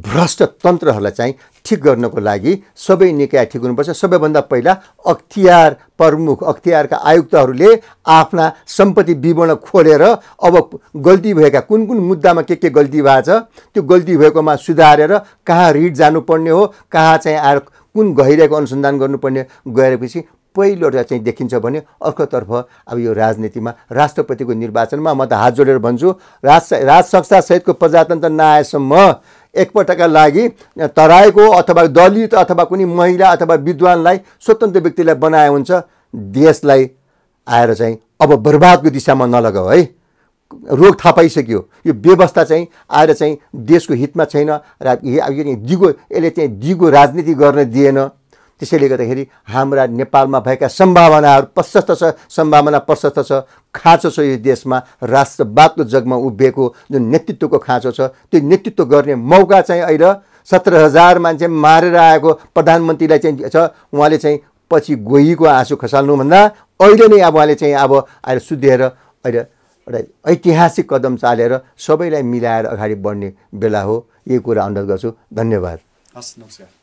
भ्रष्ट तन्त्रहरूलाई चाहिँ ठिक गर्नको लागि सबै निकाय ठिक हुनुपर्छ सबैभन्दा पहिला अख्तियार प्रमुख अख्तियारका आयुक्तहरूले आफ्ना सम्पत्ति विवरण खोलेर अब गल्ती भएका कुन कुन मुद्दामा के के गल्ती भएको छ त्यो गल्ती भएकोमा सुधारेर कहाँ रिट जानुपर्ने हो कहाँ चाहिँ आएर कुन गहिरहेको अनुसन्धान गर्नुपर्ने गएपछि पहिलोटा चाहिँ देखिन्छ भने अर्कोतर्फ अब यो राजनीतिमा राष्ट्रपतिको निर्वाचनमा म त हात जोडेर भन्छु राज राजसहितको सहितको प्रजातन्त्र नआएसम्म एकपटकका लागि तराईको अथवा दलित अथवा कुनै महिला अथवा विद्वानलाई स्वतन्त्र व्यक्तिलाई बनायो हुन्छ देशलाई आएर चाहिँ अब बर्बादको दिशामा नलगाऊ है रोग थाहा पाइसक्यो यो व्यवस्था चाहिँ आएर चाहिँ देशको हितमा छैन र दिगो यसले चाहिँ दिगो राजनीति गर्न दिएन त्यसैले गर्दाखेरि हाम्रा नेपालमा भएका सम्भावनाहरू प्रशस्त छ सम्भावना प्रशस्त छ खाँचो छ यो देशमा राष्ट्रवादको जगमा उभिएको जुन नेतृत्वको खाँचो छ त्यो नेतृत्व गर्ने मौका चाहिँ अहिले सत्र हजार मान्छे मारेर आएको प्रधानमन्त्रीलाई चाहिँ छ उहाँले चाहिँ पछि गोहीको आँसु खसाल्नुभन्दा अहिले नै अब उहाँले चाहिँ अब आएर सुधेर अहिले एउटा ऐतिहासिक कदम चालेर सबैलाई मिलाएर अगाडि बढ्ने बेला हो यही कुरा अनुरोध गर्छु धन्यवाद हस् नमस्कार